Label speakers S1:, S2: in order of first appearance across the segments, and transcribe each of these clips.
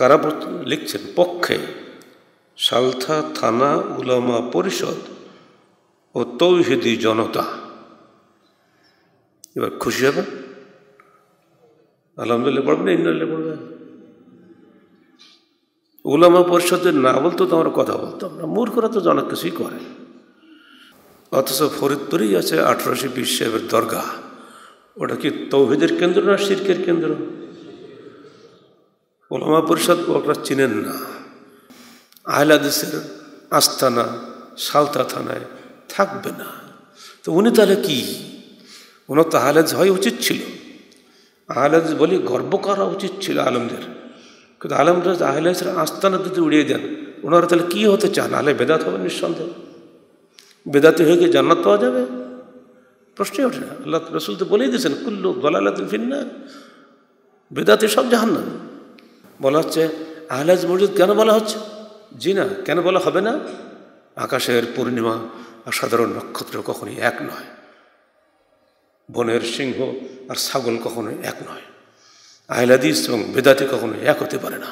S1: কারা লিখছেন পক্ষে সালথা থানা উলামা পরিষদ ও তৌহিদি জনতা এবার খুশি হবে আলহামদুলিল্লাহ পড়বে না ইন্দুল্লে পড়বে উলামা পরিষদের না বলতো তো আমরা কথা বলতাম না মূর্খরা তো অনেক কিছুই করে অথচ ফরিদপুরেই আছে আঠারোশো বিশ সাহেবের দরগা ওটা কি তৌহিদের কেন্দ্র না শির্কের কেন্দ্র ওলামা পরিষদ ওরা চিনেন না আহলাদিসের আস্তানা সালতা থানায় থাকবে না তো উনি তাহলে কি ওনার তো আহলাদ হয় উচিত ছিল আহলাদ বলি গর্ব করা উচিত ছিল আলমদের কিন্তু আলমরা আহলাদের আস্তানা যদি উড়িয়ে দেন ওনারা তাহলে কী হতে চান আহলে বেদাত হবে নিঃসন্দেহ বেদাতি হয়ে গিয়ে জান্নাত পাওয়া যাবে প্রশ্নই ওঠে না আল্লাহ রসুল তো বলেই দিয়েছেন কুল্লু গলালাত ফিন্ন বেদাতি সব জাহান্নাম বলা হচ্ছে আহলাজ মসজিদ কেন বলা হচ্ছে জি না কেন বলা হবে না আকাশের পূর্ণিমা আর সাধারণ নক্ষত্র কখনই এক নয় বনের সিংহ আর ছাগল কখনোই এক নয় আহলাদিস এবং বেদাতি কখনোই এক হতে পারে না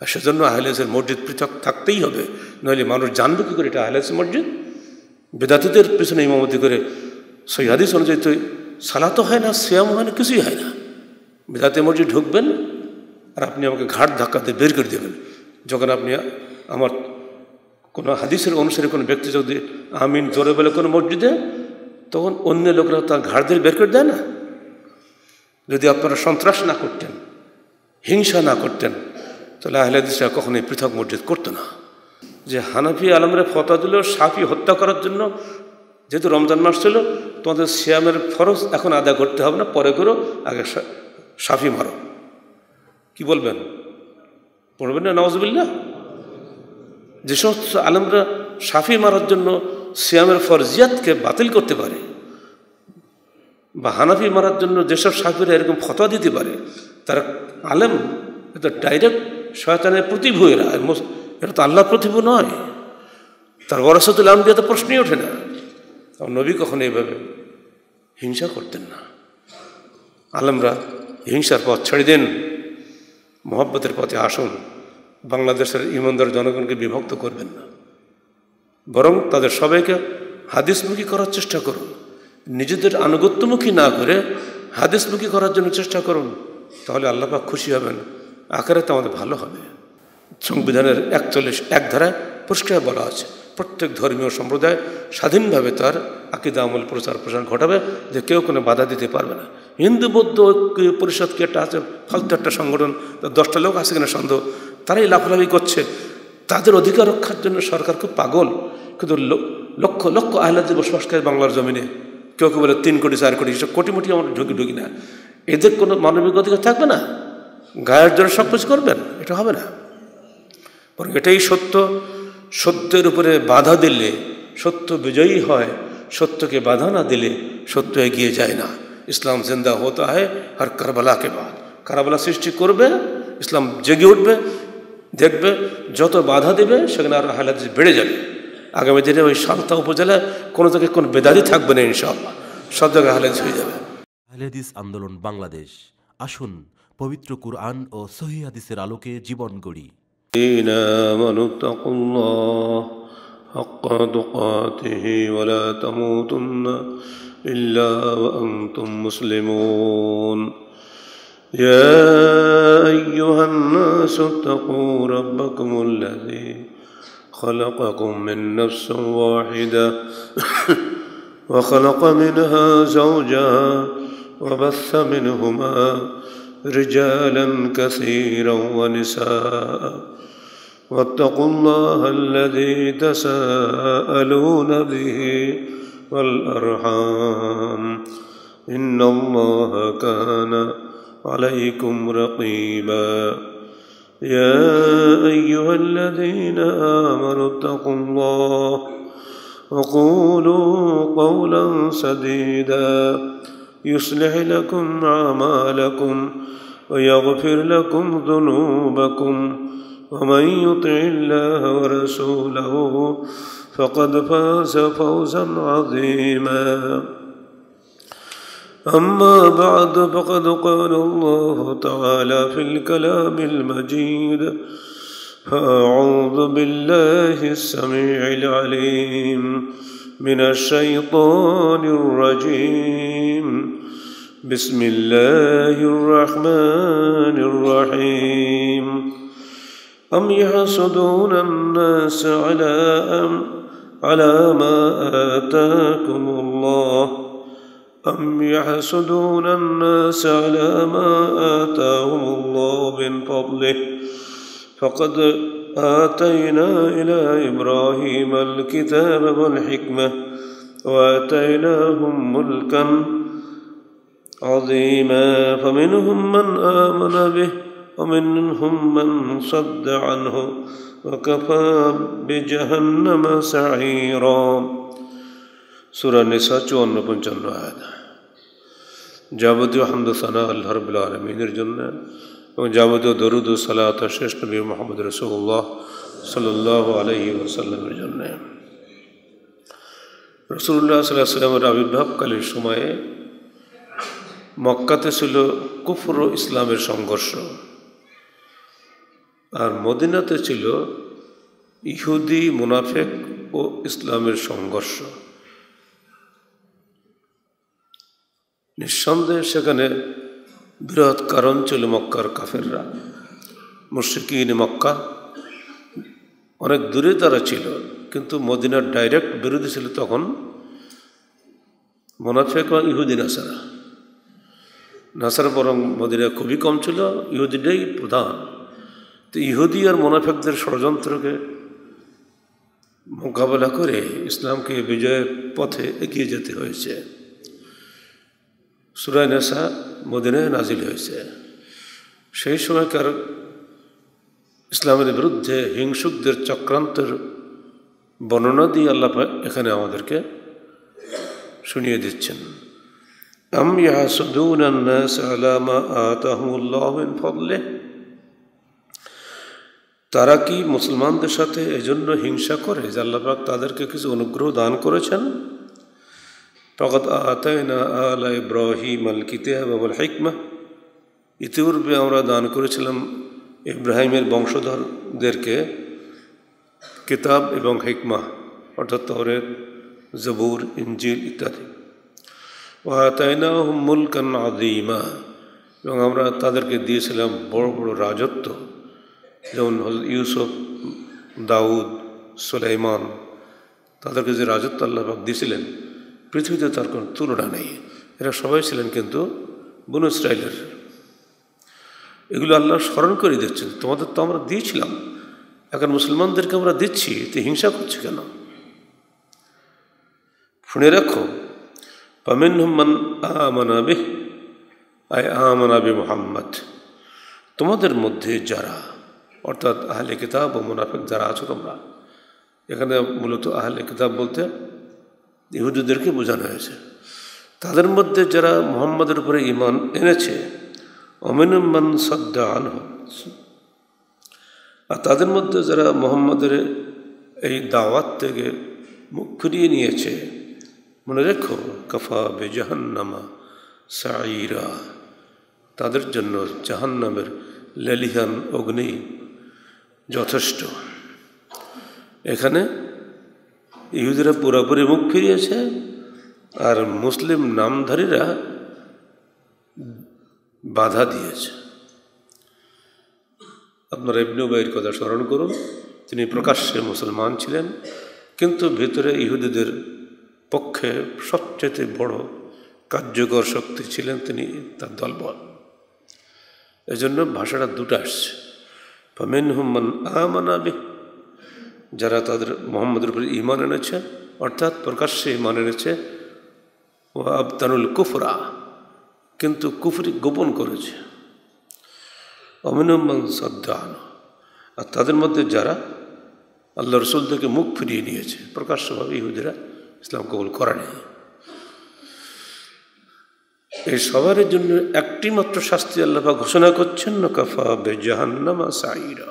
S1: আর সেজন্য আহলেসের মসজিদ পৃথক থাকতেই হবে নইলে মানুষ জানবে কী করে এটা আহলেস মসজিদ বেদাতিদের পিছনে ইমামতি করে সৈহাদিস অনুযায়ী তো তো হয় না শ্যাম হয় না কিছুই হয় না বেদাতি মসজিদ ঢুকবেন আর আপনি আমাকে ঘাট দিয়ে বের করে দেবেন যখন আপনি আমার কোনো হাদিসের অনুসারে কোনো ব্যক্তি যদি আমিন জোরে বলে কোনো মসজিদে তখন অন্য লোকরা তার ঘাড় দিয়ে বের করে দেয় না যদি আপনারা সন্ত্রাস না করতেন হিংসা না করতেন তাহলে আহলাদিসরা কখনোই পৃথক মসজিদ করতো না যে হানাফি আলমের ফতা দিল সাফি হত্যা করার জন্য যেহেতু রমজান মাস ছিল তোমাদের শ্যামের ফরজ এখন আদায় করতে হবে না পরে করো আগে সাফি মারো কি বলবেন পড়বেন না নওয়াজবিল্লা যে সমস্ত আলমরা সাফি মারার জন্য সিয়ামের ফরজিয়াতকে বাতিল করতে পারে বা হানাফি মারার জন্য যেসব সাফিরা এরকম ফতোয়া দিতে পারে তারা আলেম এটা ডাইরেক্ট শয়তানের প্রতিভু এরা এটা তো আল্লাহ প্রতিভু নয় তার ওরাসতুল দিয়ে তো প্রশ্নই ওঠে না নবী কখনো এইভাবে হিংসা করতেন না আলমরা হিংসার পথ ছেড়ে দেন মহব্বতের পথে আসুন বাংলাদেশের ইমানদার জনগণকে বিভক্ত করবেন না বরং তাদের সবাইকে হাদিসমুখী করার চেষ্টা করুন নিজেদের আনুগত্যমুখী না করে হাদিসমুখী করার জন্য চেষ্টা করুন তাহলে আল্লাপা খুশি হবেন আকারে তো আমাদের ভালো হবে সংবিধানের একচল্লিশ এক ধারায় পরিষ্কার বলা আছে প্রত্যেক ধর্মীয় সম্প্রদায় স্বাধীনভাবে তার আকিদা আমল প্রচার প্রসার ঘটাবে যে কেউ কোনো বাধা দিতে পারবে না হিন্দু বৌদ্ধ ঐক্য পরিষদ কি একটা আছে ফালতু একটা সংগঠন দশটা লোক আছে কিনা সন্দেহ তারাই লাফালাফি করছে তাদের অধিকার রক্ষার জন্য সরকার খুব পাগল কিন্তু লক্ষ লক্ষ আহ্লাদে বসবাস করে বাংলার জমিনে কেউ কেউ বলে তিন কোটি চার কোটি সব মোটি আমার ঢুকি ঢুকি না এদের কোনো মানবিক অধিকার থাকবে না গায়ের জন্য সব কিছু করবেন এটা হবে না বরং এটাই সত্য সত্যের উপরে বাধা দিলে সত্য বিজয়ী হয় সত্যকে বাধা না দিলে সত্য এগিয়ে যায় না ইসলাম জিন্দা হতা হয় হর কারবালাকে বাদ কারবালা সৃষ্টি করবে ইসলাম জেগে উঠবে দেখবে যত বাধা দেবে সেখানে আর হালাত বেড়ে যাবে আগামী দিনে ওই সালতা উপজেলায় কোনো থেকে কোনো বেদারি থাকবে না ইনশাআল্লাহ সব জায়গায় হালেজ হয়ে যাবে হালেদিস আন্দোলন বাংলাদেশ আসুন পবিত্র কুরআন ও সহি হাদিসের আলোকে জীবন গড়ি حق تقاته إلا وأنتم مسلمون يا أيها الناس اتقوا ربكم الذي خلقكم من نفس واحدة وخلق منها زوجها وبث منهما رجالا كثيرا ونساء واتقوا الله الذي تساءلون به والأرحام إن الله كان عليكم رقيبا يا أيها الذين آمنوا اتقوا الله وقولوا قولا سديدا يصلح لكم أعمالكم ويغفر لكم ذنوبكم ومن يطع الله ورسوله فقد فاز فوزا عظيما أما بعد فقد قال الله تعالى في الكلام المجيد فأعوذ بالله السميع العليم من الشيطان الرجيم بسم الله الرحمن الرحيم أم يحسدون الناس على أمر على ما آتاكم الله أم يحسدون الناس على ما آتاهم الله من فضله فقد آتينا إلى إبراهيم الكتاب والحكمة وآتيناهم ملكا عظيما فمنهم من آمن به ومنهم من صد عنه وکفی بجهنم سعیرا سورہ نساء چون نبن آیت جابت و حمد ثنا اللہ رب العالمین رجلنا و جابت و درود و صلاۃ شرشت نبی محمد رسول اللہ صلی اللہ علیہ وسلم رجلنا رسول اللہ صلی اللہ علیہ وسلم رابی بھاپ کلی شمائے مکہ تسلو کفر و اسلام شنگر شو আর মদিনাতে ছিল ইহুদি মুনাফেক ও ইসলামের সংঘর্ষ নিঃসন্দেহে সেখানে বৃহৎ কারণ ছিল মক্কার কাফেররা মুর্শিকিন মক্কা অনেক দূরে তারা ছিল কিন্তু মদিনার ডাইরেক্ট বিরোধী ছিল তখন মোনাফেক এবং ইহুদি নাসারা নাসার বরং মদিনা খুবই কম ছিল ইহুদিটাই প্রধান তো ইহুদি আর মোনাফেকদের ষড়যন্ত্রকে মোকাবেলা করে ইসলামকে বিজয়ের পথে এগিয়ে যেতে হয়েছে সুরায় নেশা মদিনায় নাজিল হয়েছে সেই সময়কার ইসলামের বিরুদ্ধে হিংসুকদের চক্রান্তের বর্ণনা দিয়ে আল্লাহ এখানে আমাদেরকে শুনিয়ে দিচ্ছেন আম ইয়াসুদুন আন-নাস আলা মা আতাহুমুল্লাহু তারা কি মুসলমানদের সাথে এজন্য হিংসা করে যে আল্লাপাক তাদেরকে কিছু অনুগ্রহ দান করেছেন ফকত আতায়না আল ইব্রাহিম আল কিতাব আবুল হিকমা ইতিপূর্বে আমরা দান করেছিলাম ইব্রাহিমের বংশধরদেরকে কিতাব এবং হিকমা অর্থাৎ তহরের জবুর ইঞ্জিল ইত্যাদি ওয়াতায়না মুলকান আদিমা এবং আমরা তাদেরকে দিয়েছিলাম বড় বড় রাজত্ব যেমন ইউসুফ দাউদ সুলাইমান তাদেরকে যে রাজত্ব আল্লাহাক দিয়েছিলেন পৃথিবীতে তার কোনো তুলনা নেই এরা সবাই ছিলেন কিন্তু বুন ইসরায়েলের এগুলো আল্লাহ স্মরণ করে দিচ্ছেন তোমাদের তো আমরা দিয়েছিলাম এখন মুসলমানদেরকে আমরা দিচ্ছি তো হিংসা করছে কেন শুনে রাখো পামিন হুম্মান আমানাবি আয় আমানাবি মোহাম্মদ তোমাদের মধ্যে যারা অর্থাৎ আহলে কিতাব ও মুনাফেক যারা আছো তোমরা এখানে মূলত আহলে কিতাব বলতে ইহুদিদেরকে বোঝানো হয়েছে তাদের মধ্যে যারা মোহাম্মদের উপরে ইমান এনেছে অমিনুম্মান সদ্দা আন আর তাদের মধ্যে যারা মোহাম্মদের এই দাওয়াত থেকে মুখ ফিরিয়ে নিয়েছে মনে রেখো কফা বে জাহান্নামা সাইরা তাদের জন্য জাহান্নামের লেলিহান অগ্নি যথেষ্ট এখানে ইহুদিরা পুরোপুরি মুখ ফিরিয়েছে আর মুসলিম নামধারীরা বাধা দিয়েছে আপনারা বাইয়ের কথা স্মরণ করুন তিনি প্রকাশ্যে মুসলমান ছিলেন কিন্তু ভেতরে ইহুদিদের পক্ষে সবচেয়ে বড় কার্যকর শক্তি ছিলেন তিনি তার দলবল এজন্য ভাষাটা দুটো আসছে ফমেন হুম্মন আমানাবে যারা তাদের মোহাম্মদের উপরে ইমান এনেছে অর্থাৎ প্রকাশ্যে ইমান এনেছে ও আবতানুল কুফরা কিন্তু কুফরি গোপন করেছে অমিনম্মন সদ্দান আর তাদের মধ্যে যারা আল্লাহ রসুল থেকে মুখ ফিরিয়ে নিয়েছে প্রকাশ্যভাবে ইহুদিরা ইসলাম কবুল নেই এই সবার জন্য একটি মাত্র শাস্তি আল্লাহা ঘোষণা করছেন না কাফা হবে জাহান্নামা সাইরা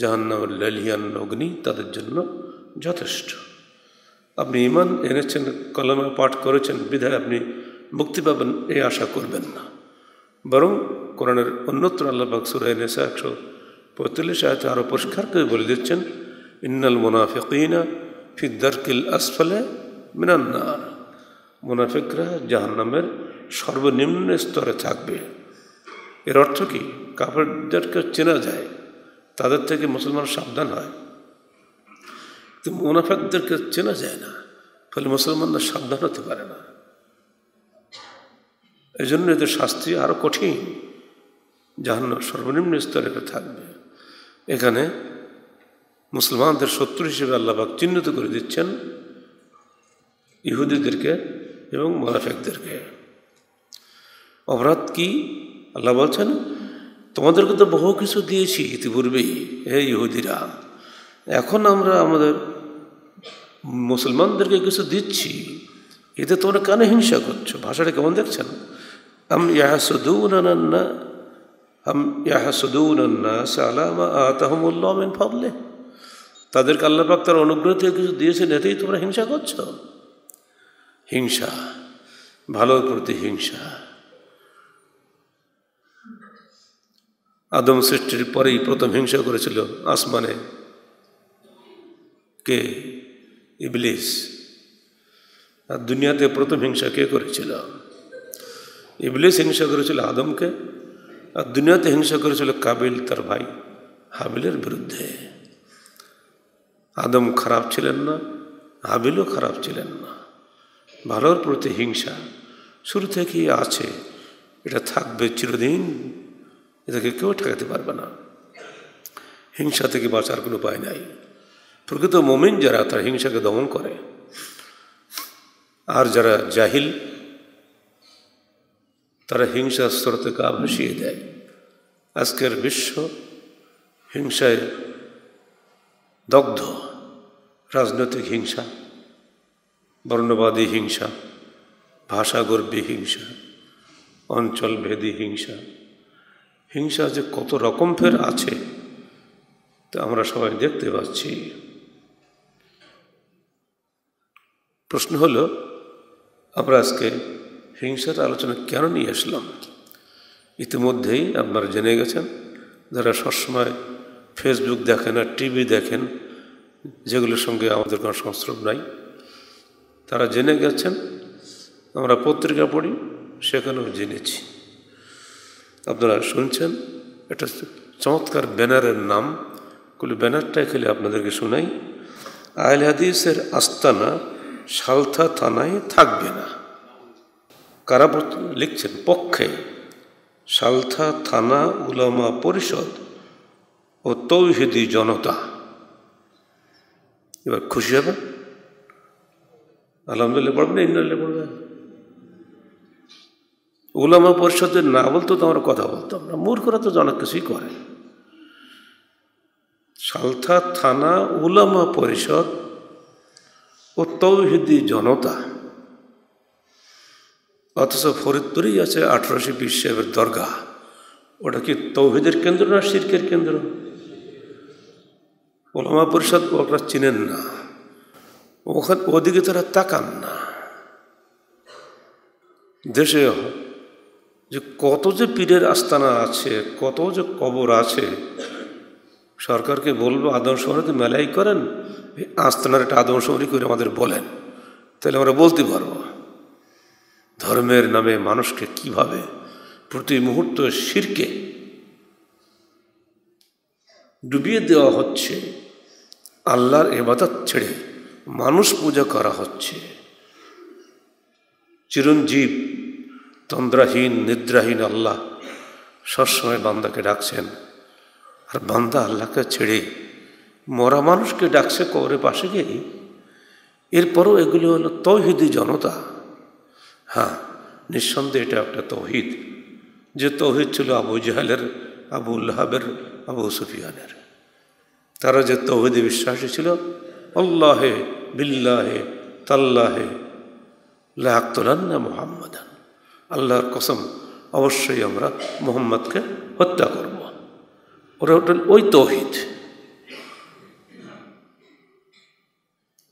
S1: জাহান্নাম লালিয়ান অগ্নি তাদের জন্য যথেষ্ট আপনি ইমান এনেছেন কলমা পাঠ করেছেন বিধায় আপনি মুক্তি পাবেন এই আশা করবেন না বরং কোরআনের অন্যত্র আল্লাহবাক সুরায় নেশা একশো পঁয়তাল্লিশ আয়তে আরও পরিষ্কার করে বলে দিচ্ছেন ইন্নাল মোনাফিকা ফিদ্দারকিল আসফলে মিনান্নার মুনাফিকরা জাহান্নামের সর্বনিম্ন স্তরে থাকবে এর অর্থ কি কাপড়দেরকে চেনা যায় তাদের থেকে মুসলমান সাবধান হয় তো মুনাফেকদেরকে চেনা যায় না ফলে মুসলমানরা সাবধান হতে পারে না এই জন্য এদের শাস্তি আরও কঠিন জাহান্ন সর্বনিম্ন স্তরে থাকবে এখানে মুসলমানদের শত্রু হিসেবে আল্লাহবাক চিহ্নিত করে দিচ্ছেন ইহুদিদেরকে এবং মোনাফেকদেরকে অপরাধ কি আল্লাহ বলছেন তোমাদেরকে তো বহু কিছু দিয়েছি ইতিপূর্বেই হে ইহুদিরা এখন আমরা আমাদের মুসলমানদেরকে কিছু দিচ্ছি এতে তোমরা কেন হিংসা করছো ভাষাটা কেমন দেখছেন আম ইয়াহাসুদৌনান্না আম ইয়াহা ইয়াহাসুদৌনান্নাস আলামা আতাহমুল্লাহ মিন ফাবলে তাদেরকে আল্লাহ পাক তার অনুগ্রহ থেকে কিছু দিয়েছেন এতেই তোমরা হিংসা করছো হিংসা ভালোর প্রতি হিংসা আদম সৃষ্টির পরেই প্রথম হিংসা করেছিল আসমানে কে ইবলিস আর দুনিয়াতে প্রথম হিংসা কে করেছিল ইবলিস হিংসা করেছিল আদমকে আর দুনিয়াতে হিংসা করেছিল কাবিল তার ভাই হাবিলের বিরুদ্ধে আদম খারাপ ছিলেন না হাবিলও খারাপ ছিলেন না ভালোর প্রতি হিংসা শুরু থেকেই আছে এটা থাকবে চিরদিন এটাকে কেউ ঠেকাতে পারবে না হিংসা থেকে বাঁচার কোনো উপায় নাই প্রকৃত মোমিন যারা তার হিংসাকে দমন করে আর যারা জাহিল তারা হিংসা স্রোতকে ভাসিয়ে দেয় আজকের বিশ্ব হিংসায় দগ্ধ রাজনৈতিক হিংসা বর্ণবাদী হিংসা ভাষাগর্বী হিংসা অঞ্চলভেদী হিংসা হিংসা যে কত রকম ফের আছে তা আমরা সবাই দেখতে পাচ্ছি প্রশ্ন হলো আমরা আজকে হিংসার আলোচনা কেন নিয়ে আসলাম ইতিমধ্যেই আপনারা জেনে গেছেন যারা সবসময় ফেসবুক দেখেন আর টিভি দেখেন যেগুলোর সঙ্গে আমাদের কোনো সংস্রব নাই তারা জেনে গেছেন আমরা পত্রিকা পড়ি সেখানেও জেনেছি আপনারা শুনছেন একটা চমৎকার ব্যানারের নাম কুলি ব্যানারটা খেলে আপনাদেরকে শোনাই আহল হাদিসের আস্তানা সালথা থানায় থাকবে না কারা লিখছেন পক্ষে সালথা থানা উলামা পরিষদ ও তৌহিদি জনতা এবার খুশি হবে আলহামদুলিল্লাহ পড়বে ইন্দাল্লাহ পড়বে ওলামা পরিষদের না বলতো তো আমরা কথা বলতাম না মূর্খরা তো অনেক কিছুই করে সালথা থানা ওলামা পরিষদ ও তৌহিদি জনতা অথচ ফরিদপুরেই আছে আঠারোশো বিশ সাহেবের দরগা ওটা কি তৌহিদের কেন্দ্র না শির্কের কেন্দ্র ওলামা পরিষদ ওটা চিনেন না ওখানে ওদিকে তারা তাকান না দেশে যে কত যে পীরের আস্তানা আছে কত যে কবর আছে সরকারকে বলবো তো মেলাই করেন আস্তানার একটা আদমশুমারি করে আমাদের বলেন তাহলে আমরা বলতে পারবো ধর্মের নামে মানুষকে কিভাবে প্রতি মুহূর্ত শিরকে ডুবিয়ে দেওয়া হচ্ছে আল্লাহর এবাদত ছেড়ে মানুষ পূজা করা হচ্ছে চিরঞ্জীব তন্দ্রাহীন নিদ্রাহীন আল্লাহ সবসময় বান্দাকে ডাকছেন আর বান্দা আল্লাহকে ছেড়ে মরা মানুষকে ডাকছে কবরে পাশে গিয়ে এরপরও এগুলি হলো তৌহিদি জনতা হ্যাঁ নিঃসন্দেহে এটা একটা তৌহিদ যে তৌহিদ ছিল আবু জাহালের আবু উল্লাহাবের আবু সুফিয়ানের তারা যে তৌহিদে বিশ্বাসী ছিল আল্লাহে বিল্লাহে তাল্লাহে লাহাক্তলান্না মোহাম্মদান আল্লাহর কসম অবশ্যই আমরা মোহাম্মদকে হত্যা করব ওরা হটেল ওই তৌহিদ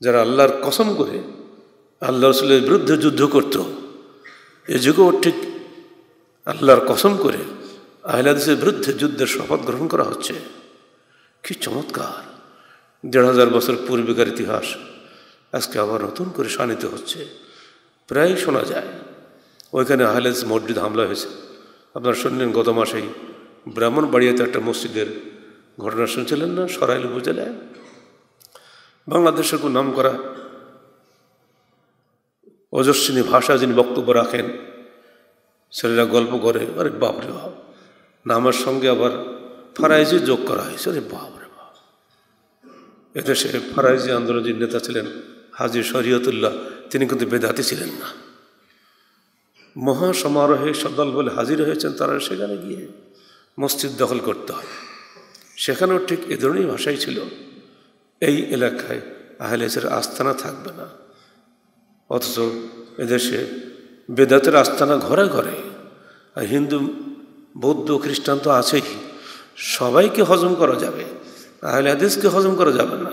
S1: যারা আল্লাহর কসম করে আল্লাহ রসুলের বিরুদ্ধে যুদ্ধ করত এ যুগেও ঠিক আল্লাহর কসম করে আহলাদেশের বিরুদ্ধে যুদ্ধের শপথ গ্রহণ করা হচ্ছে কি চমৎকার দেড় হাজার বছর পূর্বেকার ইতিহাস আজকে আবার নতুন করে শানিত হচ্ছে প্রায় শোনা যায় ওইখানে হালেস মসজিদ হামলা হয়েছে আপনারা শুনলেন গত মাসেই ব্রাহ্মণবাড়িয়াতে একটা মসজিদের ঘটনা শুনছিলেন না সরাইল উপজেলায় বাংলাদেশের খুব নাম করা অজস্বিনী ভাষা যিনি বক্তব্য রাখেন ছেলেরা গল্প করে আরে বাপরে বাপ নামের সঙ্গে আবার ফারাইজি যোগ করা হয়েছে আরে বাপরে বাপ এদেশে ফারাইজি আন্দোলনের নেতা ছিলেন হাজির শরীয়তুল্লাহ তিনি কিন্তু বেদাতি ছিলেন না মহাসমারোহে সদল বলে হাজির হয়েছেন তারা সেখানে গিয়ে মসজিদ দখল করতে হয় সেখানেও ঠিক এ ধরনের ভাষাই ছিল এই এলাকায় আহলেসের আস্তানা থাকবে না অথচ এদেশে বেদাতের আস্তানা ঘরে ঘরে আর হিন্দু বৌদ্ধ খ্রিস্টান তো আছেই সবাইকে হজম করা যাবে আহলে আদেশকে হজম করা যাবে না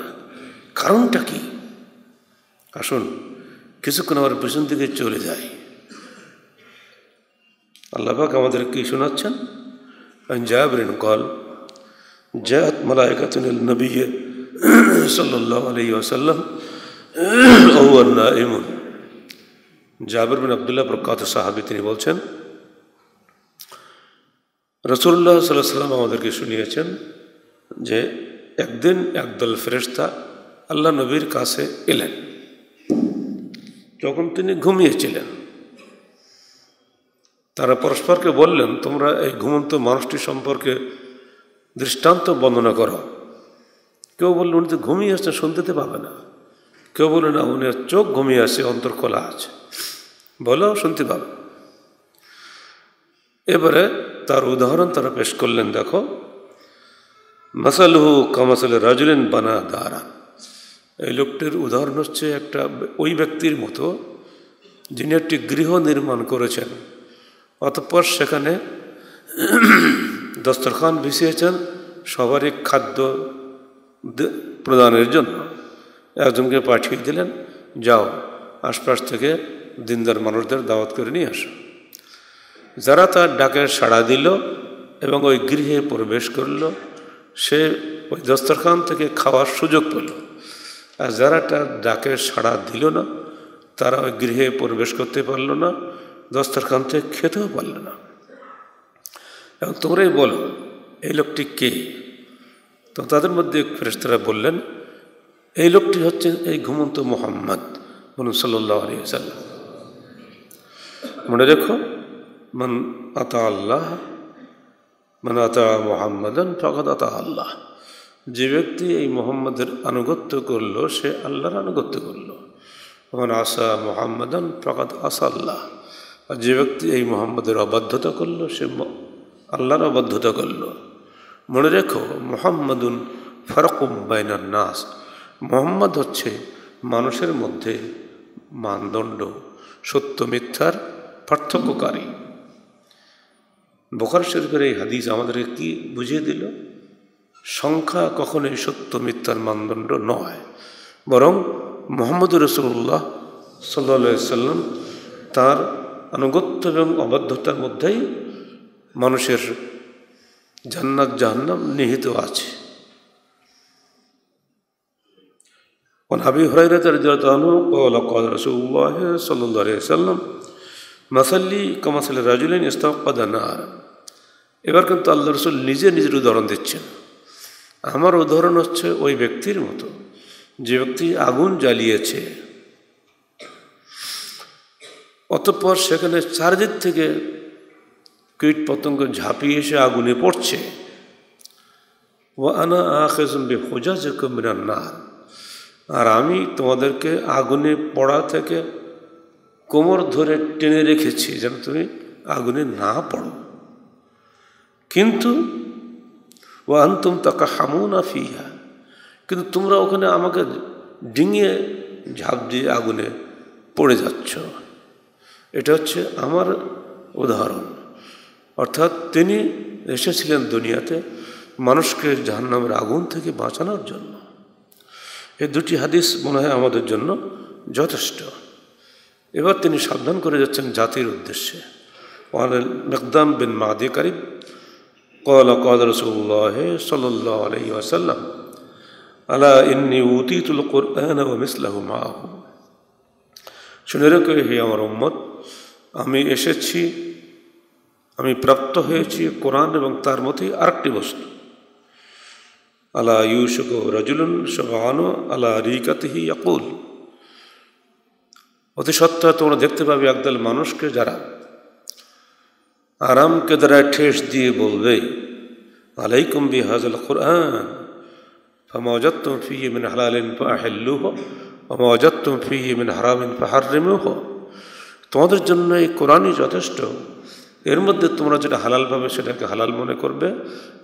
S1: কারণটা কী আসুন কিছুক্ষণ আমার পেছন দিকে চলে যায় আল্লাহাক আমাদের কি শোনাচ্ছেন জাবরিন কল জাত মালায়কাতুল নবী সাল্লাহ আলী ওসাল্লাম ওয়ান্না ইমন জাবির বিন আবদুল্লাহ প্রখ্যাত সাহাবি তিনি বলছেন রসুল্লাহ সাল্লাহ সাল্লাম আমাদেরকে শুনিয়েছেন যে একদিন একদল ফেরেস্তা আল্লাহ নবীর কাছে এলেন তখন তিনি ঘুমিয়েছিলেন তারা পরস্পরকে বললেন তোমরা এই ঘুমন্ত মানুষটি সম্পর্কে দৃষ্টান্ত বর্ণনা করো কেউ বললেন উনি তো ঘুমিয়ে আসছে শুনতে পাবে না কেউ বললেন না উনি চোখ ঘুমিয়ে আসে অন্তর খোলা আছে বলো শুনতে পাবে এবারে তার উদাহরণ তারা পেশ করলেন দেখো মাসালহু কামাসাল রাজুলেন বানা দারা এই লোকটির উদাহরণ হচ্ছে একটা ওই ব্যক্তির মতো যিনি একটি গৃহ নির্মাণ করেছেন অতঃপর সেখানে দস্তরখান বিছিয়েছেন সবারই খাদ্য প্রদানের জন্য একজনকে পাঠিয়ে দিলেন যাও আশপাশ থেকে দিনদার মানুষদের দাওয়াত করে নিয়ে আসো যারা তার ডাকে সাড়া দিল এবং ওই গৃহে প্রবেশ করল সে ওই দস্তরখান থেকে খাওয়ার সুযোগ পেল আর যারা তার ডাকে সাড়া দিল না তারা ওই গৃহে প্রবেশ করতে পারল না দস্তরখান থেকে খেতেও পারল না এবং তোমরাই বলো এই লোকটি কে তো তাদের মধ্যে ফেরেস্তারা বললেন এই লোকটি হচ্ছে এই ঘুমন্ত মোহাম্মদ বলুন সাল্লাহ মনে রেখো মান আতা আল্লাহ মান আতা মোহাম্মদন ফকত আতা আল্লাহ যে ব্যক্তি এই মোহাম্মদের আনুগত্য করল সে আল্লাহর আনুগত্য করল ওমান আসা মোহাম্মদন প্রকাত আসা আল্লাহ আর যে ব্যক্তি এই মোহাম্মদের অবাধ্যতা করল সে আল্লাহর অবাধ্যতা করল মনে রেখো মোহাম্মদুন ফরকুম বাইনার নাস মোহাম্মদ হচ্ছে মানুষের মধ্যে মানদণ্ড সত্য মিথ্যার পার্থক্যকারী বোকার শরীফের এই হাদিস আমাদেরকে কি বুঝিয়ে দিল সংখ্যা কখনোই সত্য মিথ্যার মানদণ্ড নয় বরং মোহাম্মদ রসুল্লাহ সাল্লা সাল্লাম তার আনুগত্য এবং অবাধ্যতার মধ্যেই মানুষের জান্নাত জাহান্নাম নিহিত আছে وعن أبي মাসাল্লি কমাসাল রাজুলেন এবার কিন্তু আল্লাহ রসুল নিজে নিজের উদাহরণ দিচ্ছেন আমার উদাহরণ হচ্ছে ওই ব্যক্তির মতো যে ব্যক্তি আগুন জ্বালিয়েছে অতঃপর সেখানে চারদিক থেকে কীট পতঙ্গ ঝাঁপিয়ে এসে আগুনে পড়ছে ও আনা আখেজম্বি হোজা যে না আর আমি তোমাদেরকে আগুনে পড়া থেকে কোমর ধরে টেনে রেখেছি যেন তুমি আগুনে না পড়ো কিন্তু ও আন্তুম তাকা হামুনা ফিহা কিন্তু তোমরা ওখানে আমাকে ডিঙিয়ে ঝাঁপ দিয়ে আগুনে পড়ে যাচ্ছ এটা হচ্ছে আমার উদাহরণ অর্থাৎ তিনি এসেছিলেন দুনিয়াতে মানুষকে জাহান্নামের আগুন থেকে বাঁচানোর জন্য এই দুটি হাদিস মনে হয় আমাদের জন্য যথেষ্ট এবার তিনি সাবধান করে যাচ্ছেন জাতির উদ্দেশ্যে ওয়ান মেকদাম বিন মাদি কারিব قال قال رسول الله صلى الله عليه وسلم ألا إني أوتيت القرآن ومثله معه শুনে রেখে হে আমার উম্মত আমি এসেছি আমি প্রাপ্ত হয়েছি কোরআন এবং তার মধ্যে আরেকটি বস্তু আলা ইউসুক রজুলুন সোহানো আলা রিকাতিহি ইয়াকুল অতি সত্ত্বেও তোমরা দেখতে পাবে একদল মানুষকে যারা আরামকে দ্বারা ঠেস দিয়ে বলবে আলাইকুম বি হাজল কোরআন فموجدتم فيه من حلال فأحلوه وموجدتم فيه من حرام فحرموه তোমাদের জন্য এই কোরআনই যথেষ্ট এর মধ্যে তোমরা যেটা হালাল পাবে সেটাকে হালাল মনে করবে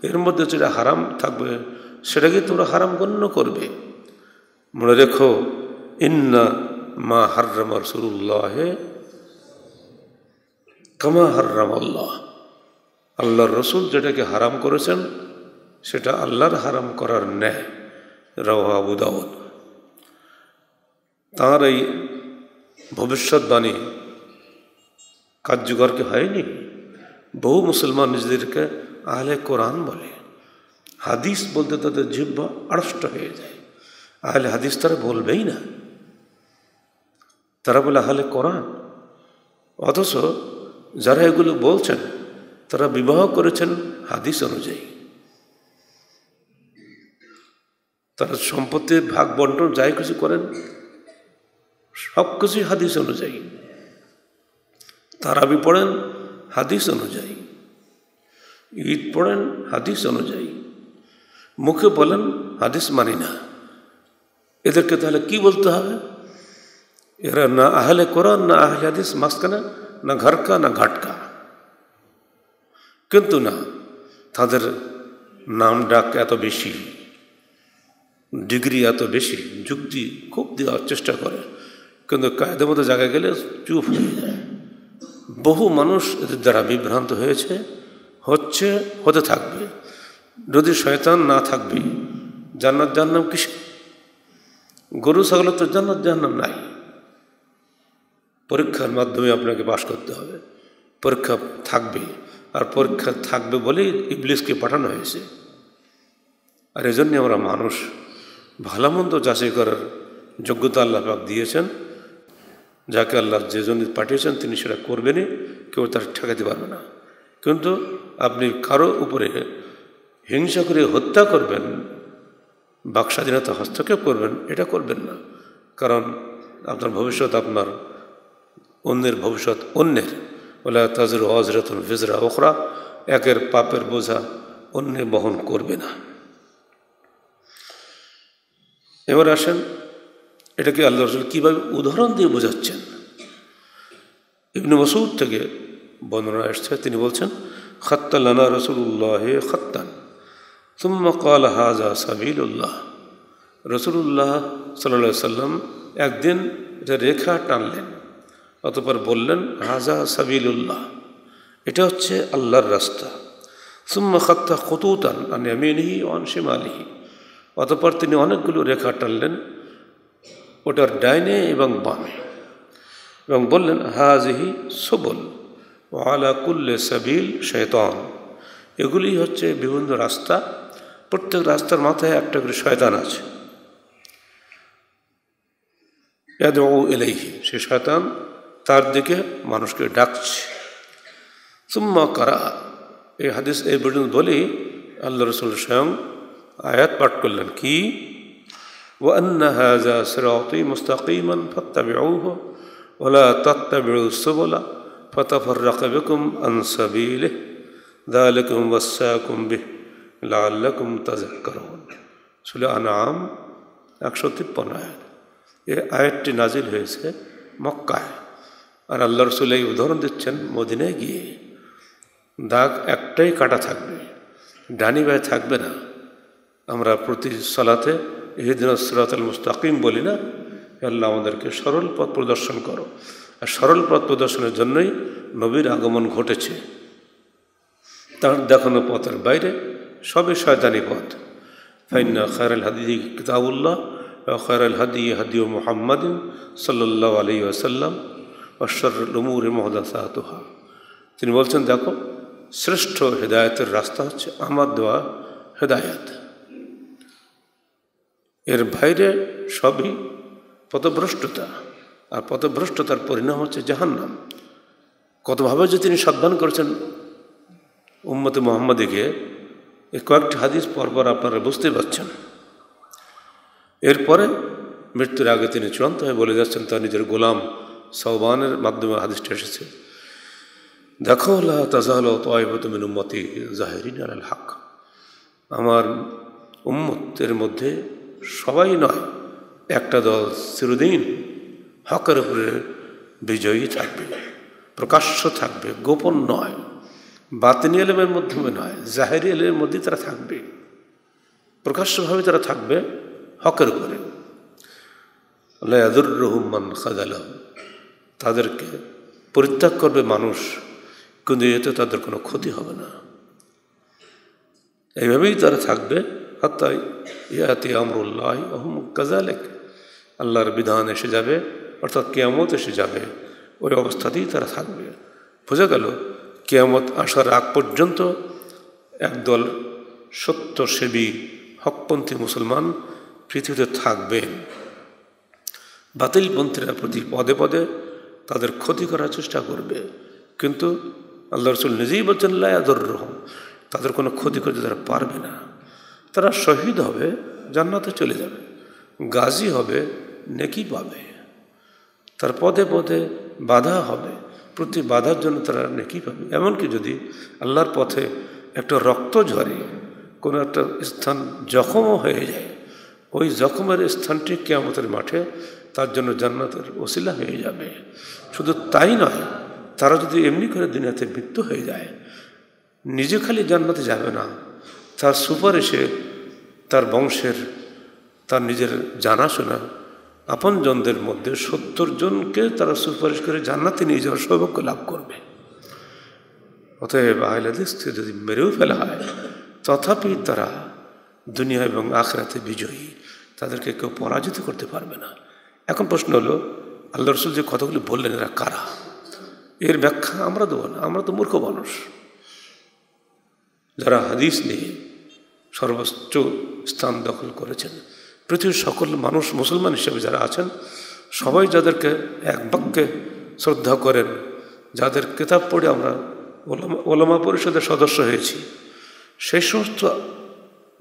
S1: এর মধ্যে যেটা হারাম থাকবে সেটাকে তোমরা হারাম গণ্য করবে মনে রেখো ইন্না মা হার্রাম রসুল্লাহে কামা হারাম আল্লাহ আল্লাহর রসুল যেটাকে হারাম করেছেন সেটা আল্লাহর হারাম করার ন্যায় আবু দাউদ তাঁর এই ভবিষ্যৎবাণী কার্যকর কি হয়নি বহু মুসলমান নিজেদেরকে আহলে কোরআন বলে হাদিস বলতে তাদের জিহ্বা আড়ষ্ট হয়ে যায় আহলে হাদিস তারা বলবেই না তারা বলে আহলে কোরআন অথচ যারা এগুলো বলছেন তারা বিবাহ করেছেন হাদিস অনুযায়ী তারা সম্পত্তির ভাগ বন্টন যাই কিছু করেন সব কিছুই হাদিস অনুযায়ী তারাবি পড়েন হাদিস অনুযায়ী ঈদ পড়েন হাদিস অনুযায়ী মুখে বলেন হাদিস মানি না এদেরকে তাহলে কি বলতে হবে এরা না আহলে কোরআন না আহলে হাদিস মাস্কানা না ঘরকা না ঘাটকা কিন্তু না তাদের নাম ডাক এত বেশি ডিগ্রি এত বেশি যুক্তি খুব দেওয়ার চেষ্টা করে কিন্তু কায়দের মতো জায়গায় গেলে চুপ হয়ে যায় বহু মানুষ এদের দ্বারা বিভ্রান্ত হয়েছে হচ্ছে হতে থাকবে যদি শয়তান না থাকবে জান্নাত জান্নাম কিসে গরু ছাগলের তো জান্নাত জান্নাম নাই পরীক্ষার মাধ্যমে আপনাকে পাশ করতে হবে পরীক্ষা থাকবে আর পরীক্ষা থাকবে বলেই ইবলিসকে পাঠানো হয়েছে আর এজন্যে আমরা মানুষ ভালোমন্দ যাচাই করার যোগ্যতা আল্লাহ পাক দিয়েছেন যাকে আল্লাহ যে জন্য পাঠিয়েছেন তিনি সেটা করবেনই কেউ তার ঠেকাতে পারবে না কিন্তু আপনি কারো উপরে হিংসা করে হত্যা করবেন বাক স্বাধীনতা হস্তক্ষেপ করবেন এটা করবেন না কারণ আপনার ভবিষ্যৎ আপনার অন্যের ভবিষ্যৎ অন্যের ওলা তাজর হজরতুল ফিজরা ওখরা একের পাপের বোঝা অন্যে বহন করবে না এবার আসেন এটাকে আল্লাহ রসুল কীভাবে উদাহরণ দিয়ে বোঝাচ্ছেন ইবনে মসুদ থেকে বর্ণনা এসছে তিনি বলছেন খত্তালানা রসুল্লাহ খত্তান তুম্মা কাল হাজা সাবিল্লাহ রসুল্লাহ সাল্লা সাল্লাম একদিন এটা রেখা টানলেন অতপর বললেন হাজা সাবিলুল্লাহ এটা হচ্ছে আল্লাহর রাস্তা সুম্মা খাত্তা খতুতান আর এমিনিহি অন আলিহি অতপর তিনি অনেকগুলো রেখা টানলেন ওটার ডাইনে এবং বামে এবং বললেন হাজিহি সবল ওয়ালা কুল্লে সাবিল শয়তান এগুলি হচ্ছে বিভিন্ন রাস্তা প্রত্যেক রাস্তার মাথায় একটা করে শয়তান আছে এলাইহি সে শয়তান তার দিকে মানুষকে ডাকছে সুম্মা করা এই হাদিস এই পর্যন্ত বলি আল্লাহ রসুল স্বয়ং আয়াত পাঠ করলেন কি وأن هذا صراطي مستقيما فاتبعوه ولا تتبعوا السبل فتفرق بكم عن سبيله ذلكم وساكم به لعلكم تذكرون سورة أنعام 153 আয়াত এই আয়াতটি নাজিল হয়েছে মক্কায় আর আল্লাহ রসুল এই উদাহরণ দিচ্ছেন মদিনায় গিয়ে দাগ একটাই কাটা থাকবে ডানি ভাই থাকবে না আমরা প্রতি সালাতে এহিদিন সালাতাল মুস্তাকিম বলি না আল্লাহ আমাদেরকে সরল পথ প্রদর্শন করো আর সরল পথ প্রদর্শনের জন্যই নবীর আগমন ঘটেছে তার দেখানো পথের বাইরে সবে শয়তানি পথ ফাইন্না খায়রাল হাদি কিতাবুল্লাহ খায়রাল হাদি হাদিউ মোহাম্মদিন সাল্লাহ আলী আসাল্লাম অশ্বর লমুর মহদাসাহতোহা তিনি বলছেন দেখো শ্রেষ্ঠ হেদায়তের রাস্তা হচ্ছে আমার দেওয়া হৃদায়ত এর বাইরে সবই পথভ্রষ্টতা আর পথভ্রষ্টতার পরিণাম হচ্ছে জাহান্নাম কতভাবে যে তিনি সাবধান করেছেন উম্মতে মোহাম্মদীকে এই কয়েকটি হাদিস পরপর আপনারা বুঝতে পারছেন এরপরে মৃত্যুর আগে তিনি চূড়ান্ত হয়ে বলে যাচ্ছেন তার নিজের গোলাম সালমানের মাধ্যমে হাদিসটা এসেছে দেখো আল্লাহ তাজাল তয়বতমিন উম্মতি জাহেরিন আল হাক আমার উম্মতের মধ্যে সবাই নয় একটা দল চিরদিন হকের উপরে বিজয়ী থাকবে প্রকাশ্য থাকবে গোপন নয় বাতিনি এলেমের মাধ্যমে নয় জাহেরি এলেমের মধ্যে তারা থাকবে প্রকাশ্যভাবে তারা থাকবে হকের উপরে আল্লাহ আদুর রহমান খাদালাহ তাদেরকে পরিত্যাগ করবে মানুষ কিন্তু এতে তাদের কোনো ক্ষতি হবে না এইভাবেই তারা থাকবে হাত্তাই ইয়াতি আমরুল্লাহ অহম কাজালেক আল্লাহর বিধান এসে যাবে অর্থাৎ কেয়ামত এসে যাবে ওই অবস্থাতেই তারা থাকবে বোঝা গেল কেয়ামত আসার আগ পর্যন্ত একদল সত্যসেবী হকপন্থী মুসলমান পৃথিবীতে থাকবেন বাতিলপন্থীরা প্রতি পদে পদে তাদের ক্ষতি করার চেষ্টা করবে কিন্তু আল্লাহ রসুল নিজেই বলছেন লায়াদর রহম তাদের কোনো ক্ষতি করতে তারা পারবে না তারা শহীদ হবে জান্নাতে চলে যাবে গাজী হবে নেকি পাবে তার পদে পদে বাধা হবে প্রতি বাধার জন্য তারা নেকি পাবে এমনকি যদি আল্লাহর পথে একটা রক্ত ঝরে কোনো একটা স্থান জখমও হয়ে যায় ওই জখমের স্থানটি কেয়ামতের মাঠে তার জন্য জান্নাতের ওসিলা হয়ে যাবে শুধু তাই নয় তারা যদি এমনি করে দুনিয়াতে মৃত্যু হয়ে যায় নিজে খালি জান্নাতে যাবে না তার সুপারিশে তার বংশের তার নিজের জানাশোনা আপনজনদের মধ্যে সত্তর জনকে তারা সুপারিশ করে জান্নাতে নিয়ে যাওয়ার সৌভাগ্য লাভ করবে অতএব আহলাদিসকে যদি মেরেও ফেলা হয় তথাপি তারা দুনিয়া এবং আখরাতে বিজয়ী তাদেরকে কেউ পরাজিত করতে পারবে না এখন প্রশ্ন হলো আল্লাহ রসুল যে কথাগুলি বললেন এরা কারা এর ব্যাখ্যা আমরা দেবো না আমরা তো মূর্খ মানুষ যারা হাদিস নিয়ে সর্বোচ্চ স্থান দখল করেছেন পৃথিবীর সকল মানুষ মুসলমান হিসেবে যারা আছেন সবাই যাদেরকে এক বাক্যে শ্রদ্ধা করেন যাদের কিতাব পড়ে আমরা ওলামা পরিষদের সদস্য হয়েছি সেই সমস্ত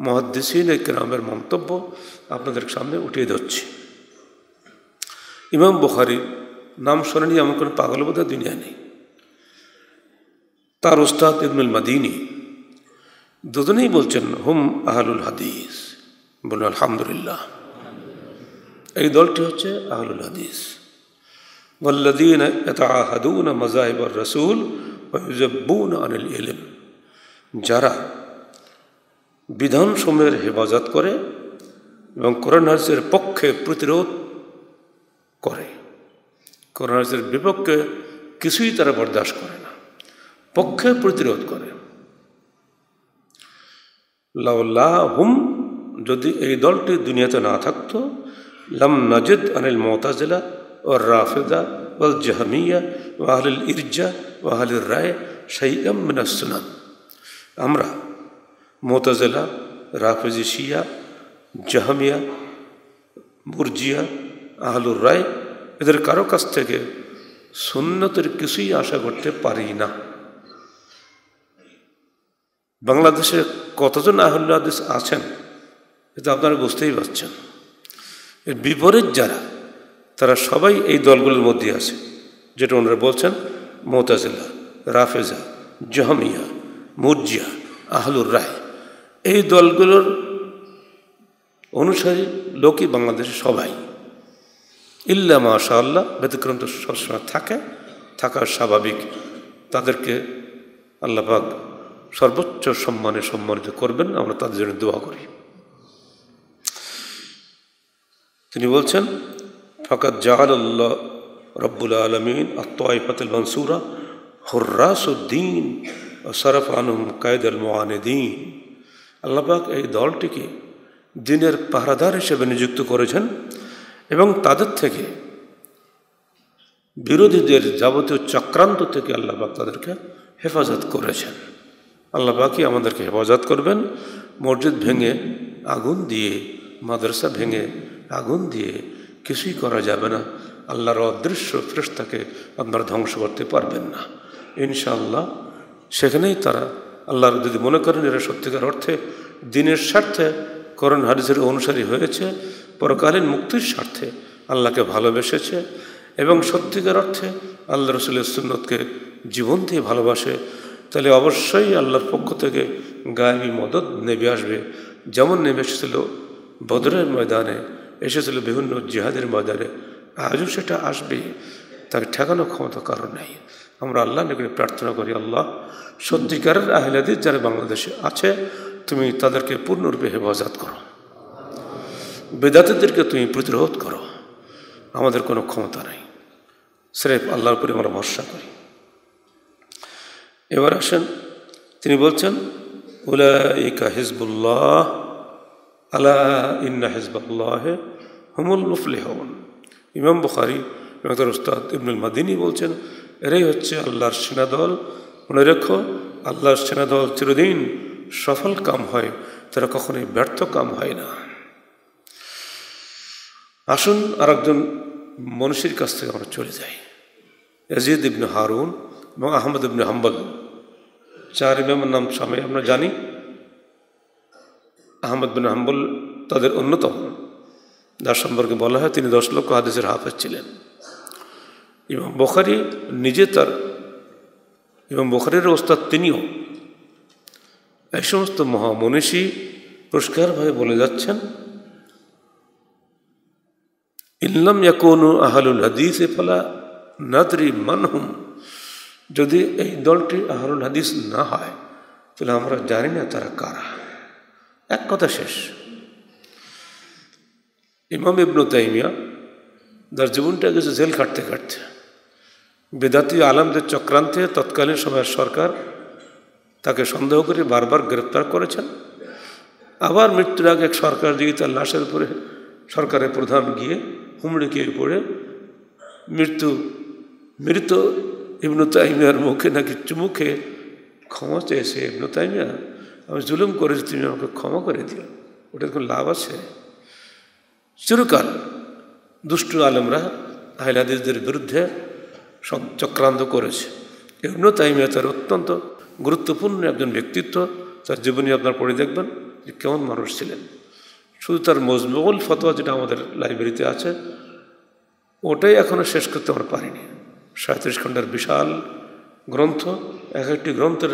S1: মহাদ্দেশিন এই গ্রামের মন্তব্য আপনাদের সামনে উঠিয়ে ধরছি ইমাম বুখারির নাম শোনেনি এমন কোনো পাগল বোধ দুনিয়া নেই তার ওস্তাদ ইবনুল মাদিনী দুজনেই বলছেন হুম আহলুল হাদিস বলুন আলহামদুলিল্লাহ এই দলটি হচ্ছে আহলুল হাদিস والذين يتعاهدون مذاهب الرسول রসুল عن العلم যারা বিধানসমূহের হেফাজত করে এবং কোরআন হাদিসের পক্ষে প্রতিরোধ করে করোনাভাইরাসের বিপক্ষে কিছুই তারা বরদাস্ত করে না পক্ষে প্রতিরোধ করে লাউল্লাহ হুম যদি এই দলটি দুনিয়াতে না থাকত লাম নাজিদ আনিল মোতাজিলা ও রাফেদা ওয়াল জাহামিয়া ওয়াহালিল ইরজা ওয়াহালির রায় সাইয়াম মিনাসুনান আমরা মোতাজেলা রাফেজি শিয়া জাহামিয়া বুর্জিয়া আহলুর রায় এদের কারো কাছ থেকে সুন্নতের কিছুই আশা করতে পারি না বাংলাদেশে কতজন আহল্লা হাদিস আছেন এটা আপনারা বুঝতেই পারছেন এর বিপরীত যারা তারা সবাই এই দলগুলোর মধ্যে আছে যেটা ওনারা বলছেন মোতাজিল্লা রাফেজা জহমিয়া মুরজিয়া আহলুর রায় এই দলগুলোর অনুসারী লোকই বাংলাদেশে সবাই ইল্লা মাশাআল্লাহ ব্যতিক্রম তো সবসময় থাকে থাকা স্বাভাবিক তাদেরকে আল্লাপাক সর্বোচ্চ সম্মানে সম্মানিত করবেন আমরা তাদের জন্য দোয়া করি তিনি বলছেন ফকাত জাহাল আল্লাহ রব্বুল আলমিন আত্মাইফাতুল মনসুরা হর্রাসুদ্দিন ও সরফ আনুম কায়দ আল দিন আল্লাপাক এই দলটিকে দিনের পাহারাদার হিসেবে নিযুক্ত করেছেন এবং তাদের থেকে বিরোধীদের যাবতীয় চক্রান্ত থেকে আল্লাহবাক তাদেরকে হেফাজত করেছেন আল্লাহবাকই আমাদেরকে হেফাজত করবেন মসজিদ ভেঙে আগুন দিয়ে মাদ্রাসা ভেঙে আগুন দিয়ে কিছুই করা যাবে না আল্লাহর অদৃশ্য ফ্রেস্তাকে আপনারা ধ্বংস করতে পারবেন না ইনশাআল্লাহ সেখানেই তারা আল্লাহর যদি মনে করেন এরা সত্যিকার অর্থে দিনের স্বার্থে করণ হারিসের অনুসারী হয়েছে পরকালীন মুক্তির স্বার্থে আল্লাহকে ভালোবেসেছে এবং সত্যিকার অর্থে আল্লাহ রসুলের সুন্নতকে জীবন দিয়ে ভালোবাসে তাহলে অবশ্যই আল্লাহর পক্ষ থেকে গায়ে মদত নেমে আসবে যেমন নেমে এসেছিল বদরের ময়দানে এসেছিল বিভিন্ন জিহাদের ময়দানে আজও সেটা আসবে তাকে ঠেকানো ক্ষমতা কারণ নাই আমরা আল্লাহ নিকটে প্রার্থনা করি আল্লাহ সত্যিকারের আহলাদিস যারা বাংলাদেশে আছে তুমি তাদেরকে পূর্ণরূপে হেফাজত করো বেদাতিদেরকে তুমি প্রতিরোধ করো আমাদের কোনো ক্ষমতা নাই স্রেফ আল্লাহর উপরে আমরা ভরসা করি এবার আসেন তিনি বলছেন উলাইকা হিজবুল্লাহ আলা ইন্না হিজবুল্লাহ হমুল মুফলি হন ইমাম বুখারি মেহতার উস্তাদ ইবনুল মাদিনী বলছেন এরাই হচ্ছে আল্লাহর সেনাদল মনে রেখো আল্লাহর সেনাদল চিরদিন সফল কাম হয় তারা কখনোই ব্যর্থ কাম হয় না আসুন আর একজন মনীষীর কাছ থেকে আমরা চলে যাই এজিদ ইবনে হারুন এবং আহমদ ইবনে হাম্বল চার ইমামের নাম সামে আমরা জানি আহমদ বিন হাম্বল তাদের অন্যতম যার সম্পর্কে বলা হয় তিনি দশ লক্ষ হাদিসের হাফেজ ছিলেন ইমাম বখারি নিজে তার ইমাম বখারির ওস্তাদ তিনিও এই সমস্ত মহামনীষী পরিষ্কারভাবে বলে যাচ্ছেন ইল্লাম ইয়াকুন আহলুল এ ফলা নাদরি মানহুম যদি এই দলটি আহলুল হাদিস না হয় তাহলে আমরা জানি না তারা কারা এক কথা শেষ ইমাম ইবনু তাইমিয়া তার জীবনটা গেছে জেল কাটতে কাটতে বেদাতি আলমদের চক্রান্তে তৎকালীন সময়ের সরকার তাকে সন্দেহ করে বারবার গ্রেপ্তার করেছেন আবার মৃত্যুর আগে এক সরকার দিকে তার লাশের উপরে সরকারের প্রধান গিয়ে হুমড়িকের পড়ে মৃত্যু মৃত ইবনু তাইমিয়ার মুখে নাকি চুমুখে ক্ষমা চেয়েছে ইবনু তাইমিয়া আমি জুলুম করেছি তুমি আমাকে ক্ষমা করে দিও ওটা কোনো লাভ আছে চিরকাল দুষ্ট আলমরা হাইলাদিসদের বিরুদ্ধে চক্রান্ত করেছে ইবনু তাইমিয়া তার অত্যন্ত গুরুত্বপূর্ণ একজন ব্যক্তিত্ব তার জীবনী আপনার পড়ে দেখবেন যে কেমন মানুষ ছিলেন শুধু তার মজমুগুল ফতোয়া যেটা আমাদের লাইব্রেরিতে আছে ওটাই এখনও শেষ করতে আমরা পারিনি সাঁত্রিশ খণ্ডের বিশাল গ্রন্থ এক একটি গ্রন্থের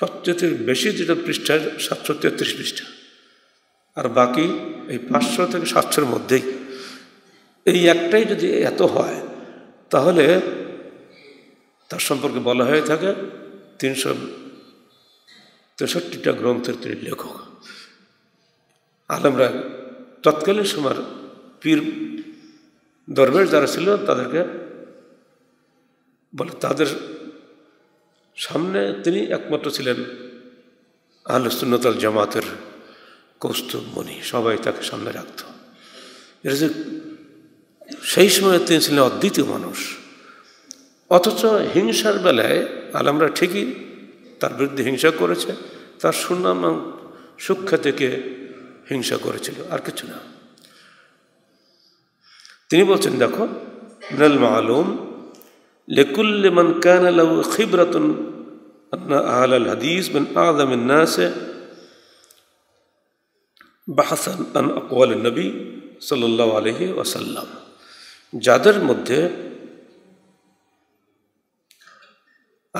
S1: সবচেয়ে বেশি যেটা পৃষ্ঠা সাতশো তেত্রিশ পৃষ্ঠা আর বাকি এই পাঁচশো থেকে সাতশোর মধ্যেই এই একটাই যদি এত হয় তাহলে তার সম্পর্কে বলা হয়ে থাকে তিনশো তেষট্টিটা গ্রন্থের তিনি লেখক আলমরা তৎকালীন সময়ের পীর দরবেশ যারা ছিল তাদেরকে বলে তাদের সামনে তিনি একমাত্র ছিলেন আহলে সুন্নতাল জামাতের কৌস্তুভমণি সবাই তাকে সামনে রাখত এটা যে সেই সময়ে তিনি ছিলেন অদ্বিতীয় মানুষ অথচ হিংসার বেলায় আলমরা ঠিকই তার বিরুদ্ধে হিংসা করেছে তার সুনাম সুখ্যা থেকে হিংসা করেছিল আর কিছু না তিনি বলছেন দেখো মিনাল মালুম লেকুল্লে মান কান লাউ খিবরাতুন আদনা আহল আল হাদিস মিন আযম الناس বাহসা আন আকওয়াল নবী সাল্লাল্লাহু আলাইহি ওয়াসাল্লাম যাদের মধ্যে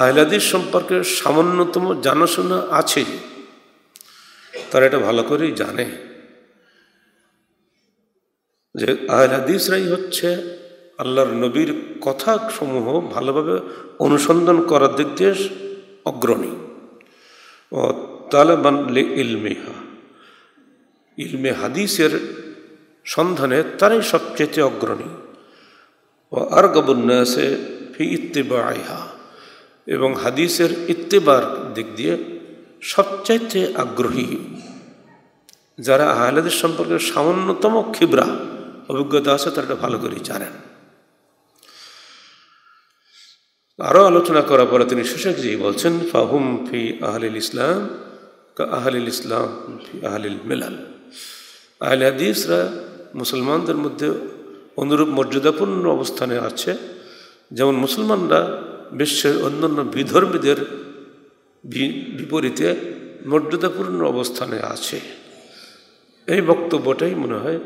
S1: আহলাদিস সম্পর্কে সামান্যতম জানাশোনা আছে তারা এটা ভালো করেই জানে যে রাই হচ্ছে আল্লাহর নবীর কথা সমূহ ভালোভাবে অনুসন্ধান করার দিক দিয়ে অগ্রণী ও তালেবান ইলমেহা ইলমে হাদিসের সন্ধানে তারাই সবচেয়ে অগ্রণী ও আর গবন্যাসে ফি ইত্তেবা আইহা এবং হাদিসের ইত্তেবার দিক দিয়ে সবচাইতে আগ্রহী যারা আহলেদের সম্পর্কে সামান্যতম ক্ষিব্রা অভিজ্ঞতা আছে তারা ভালো করেই জানেন আরও আলোচনা করার পরে তিনি জি বলছেন ফাহুম ফি আহলিল ইসলাম কা আহলিল ইসলাম ফি আহলিল মেলাল আহল হাদিসরা মুসলমানদের মধ্যে অনুরূপ মর্যাদাপূর্ণ অবস্থানে আছে যেমন মুসলমানরা বিশ্বের অন্যান্য বিধর্মীদের বিপরীতে মর্যাদাপূর্ণ অবস্থানে আছে এই বক্তব্যটাই মনে হয়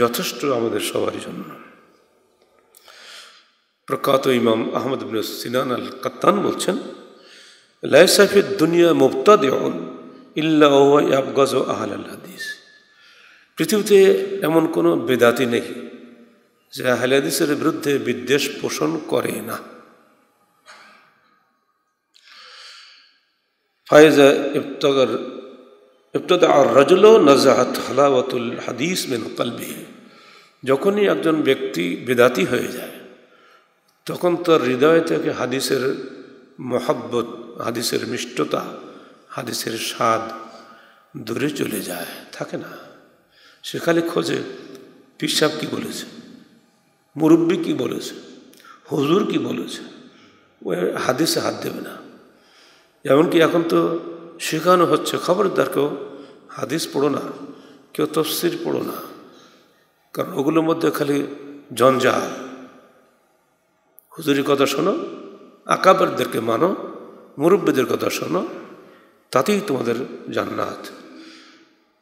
S1: যথেষ্ট আমাদের সবার জন্য প্রখ্যাত ইমাম আহমদ বিন সিনান আল কাত্তান বলছেন লাইসাফের দুনিয়া মুক্তা দেওয়ান ইল্লা ও আহাল আল্লাহিস পৃথিবীতে এমন কোনো বেদাতি নেই যে আহলাদিসের বিরুদ্ধে বিদ্বেষ পোষণ করে না فائز ابتغر ইফতদা আর রজল নজাহাত الحدیث হাদিস মেন যখনই একজন ব্যক্তি বেদাতি হয়ে যায় তখন তার হৃদয় থেকে হাদিসের মহাব্বত হাদিসের মিষ্টতা হাদিসের স্বাদ দূরে চলে যায় থাকে না সে খালি খোঁজে পিসাব কি বলেছে মুরব্বী কি বলেছে হজুর কি বলেছে ও হাদিসে হাত দেবে না এমনকি এখন তো শেখানো হচ্ছে খবরদার কেউ হাদিস পড়ো না কেউ তফসির পড়ো না কারণ ওগুলোর মধ্যে খালি জঞ্জাল হুজুরি কথা শোনো আকাবারদেরকে মানো মুরব্বীদের কথা শোনো তাতেই তোমাদের জান্নাত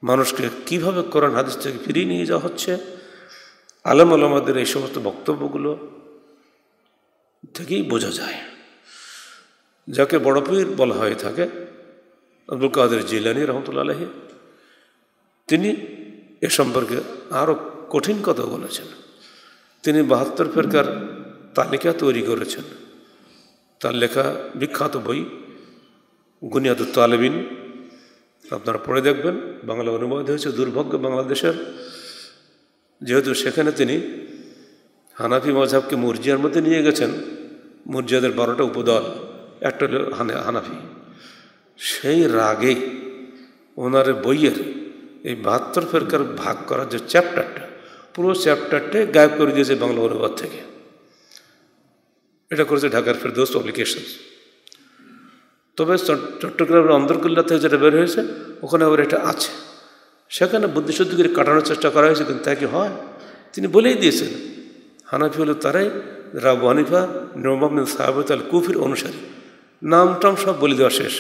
S1: মানুষকে কিভাবে করান হাদিস থেকে ফিরিয়ে নিয়ে যাওয়া হচ্ছে আলম আলমাদের এই সমস্ত বক্তব্যগুলো থেকেই বোঝা যায় যাকে বড় পীর বলা হয়ে থাকে আব্দুল কাদের জিলানি রহমতুল্লা আলহী তিনি এ সম্পর্কে আরও কঠিন কথা বলেছেন তিনি বাহাত্তর ফেরকার তালিকা তৈরি করেছেন তার লেখা বিখ্যাত বই গুনিয়াদু তালেবিন আপনারা পড়ে দেখবেন বাংলা অনুবাদ হয়েছে দুর্ভাগ্য বাংলাদেশের যেহেতু সেখানে তিনি হানাফি মজাবকে মুরজিয়ার মধ্যে নিয়ে গেছেন মুরজিয়াদের বারোটা উপদল একটা হলো হানাফি সেই রাগে ওনার বইয়ের এই বাহাত্তর ফেরকার ভাগ করার যে চ্যাপ্টারটা পুরো চ্যাপ্টারটাই গায়েব করে দিয়েছে বাংলা অনুবাদ থেকে এটা করেছে ঢাকার ফেরদোস পাবলিকেশন তবে চট্টগ্রামের অন্দরকুল্লা থেকে যেটা বের হয়েছে ওখানে আবার এটা আছে সেখানে বুদ্ধিশুদ্ধি করে কাটানোর চেষ্টা করা হয়েছে কিন্তু তা কি হয় তিনি বলেই দিয়েছেন হানাফি হলো তারাই রাবু হানিফা নোমামিন সাহাবেত আল কুফির অনুসারী নাম টাম সব বলে দেওয়া শেষ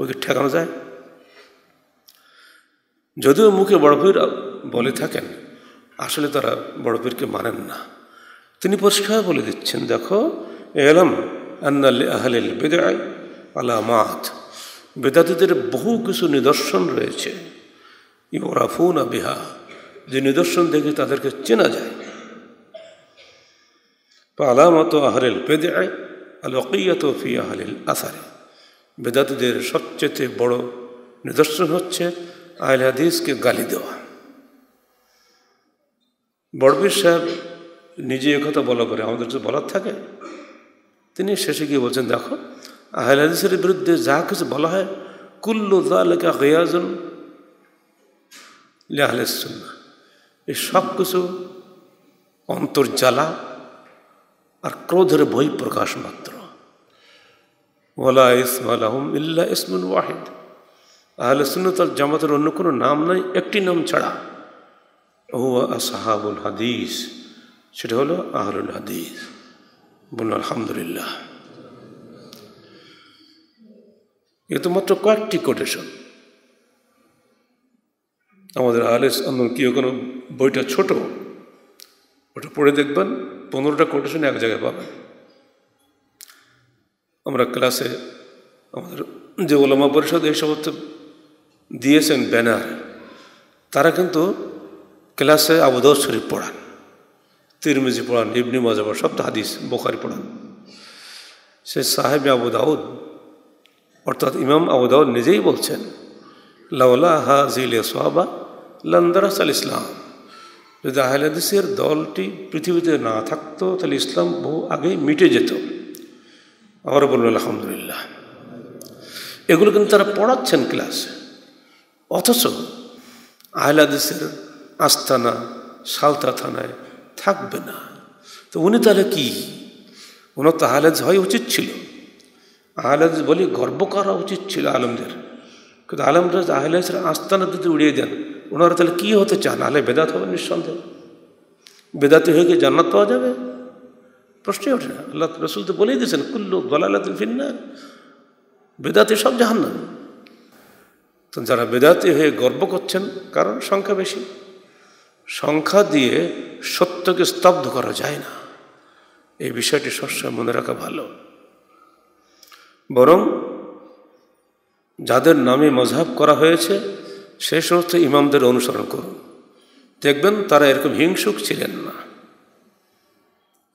S1: ওকে ঠেকানো যায় যদিও মুখে বড়পীর বলে থাকেন আসলে তারা বড়পীরকে মানেন না তিনি পরিষ্কার বলে দিচ্ছেন দেখো এলাম আন্নাল আহলিল বেদায় আলামাত বেদাতিদের বহু কিছু নিদর্শন রয়েছে ইউরাফুন আবিহা যে নিদর্শন দেখে তাদেরকে চেনা যায় আলামত আহরেল বেদায় আলকিয়ত ফিয়া হালিল আসারে বেদাতদের সবচেয়ে বড় নিদর্শন হচ্ছে আহল হাদিসকে গালি দেওয়া বড়বীর সাহেব নিজে কথা বলা করে আমাদের যে বলার থাকে তিনি শেষে গিয়ে বলছেন দেখো আহল হাদিসের বিরুদ্ধে যা কিছু বলা হয় কুল্লু দালেকা গিয়াজন লেহালেসুন্না এই সব কিছু অন্তর্জ্বালা আর ক্রোধের বই প্রকাশ মাত্র ওলা ইসমা ইল্লা ইসমুল ওয়াহিদ আহলে সুন্নতাল জামাতের অন্য কোনো নাম নাই একটি নাম ছাড়া ও আসাহাবুল হাদিস সেটা হলো আহরুল হাদিস বলুন আলহামদুলিল্লাহ এ তো মাত্র কয়েকটি কোটেশন আমাদের আহলে কি কোনো বইটা ছোট ওটা পড়ে দেখবেন পনেরোটা কোটেশন এক জায়গায় পাবেন আমরা ক্লাসে আমাদের যে ওলামা পরিষদ এই সমস্ত দিয়েছেন ব্যানার তারা কিন্তু ক্লাসে আবুদাউদ শরীফ পড়ান তিরমিজি পড়ান ইবনি মাজা পড়ান সব হাদিস বোখারি পড়ান সে সাহেব আবু দাউদ অর্থাৎ ইমাম আবু নিজেই বলছেন লাউলা হাজিল সোহাবা লন্দারাস আল ইসলাম যদি আহলাদিসের দলটি পৃথিবীতে না থাকতো তাহলে ইসলাম বহু আগেই মিটে যেত আবার বললেন আলহামদুলিল্লাহ এগুলো কিন্তু তারা পড়াচ্ছেন ক্লাসে অথচ আহলাদেশের আস্তানা সালতা থানায় থাকবে না তো উনি তাহলে কি ওনার তো আহলাদ হয় উচিত ছিল আহলাদ বলি গর্ব করা উচিত ছিল আলমদের কিন্তু আলমরা আহলাদেশের আস্তানা যদি উড়িয়ে দেন ওনারা তাহলে কী হতে চান আহলে বেদাত হবে নিঃসন্দেহ বেদাতে হয়ে গিয়ে জান্নাত পাওয়া যাবে প্রশ্নই ওঠে না আল্লাহ রসুল তো বলেই দিয়েছেন কুল্লু গলালাতুল ফিন্না বেদাতি সব জাহান্নাম তো যারা বেদাতি হয়ে গর্ব করছেন কারণ সংখ্যা বেশি সংখ্যা দিয়ে সত্যকে স্তব্ধ করা যায় না এই বিষয়টি সবসময় মনে রাখা ভালো বরং যাদের নামে মজাব করা হয়েছে সেই সমস্ত ইমামদের অনুসরণ করুন দেখবেন তারা এরকম হিংসুক ছিলেন না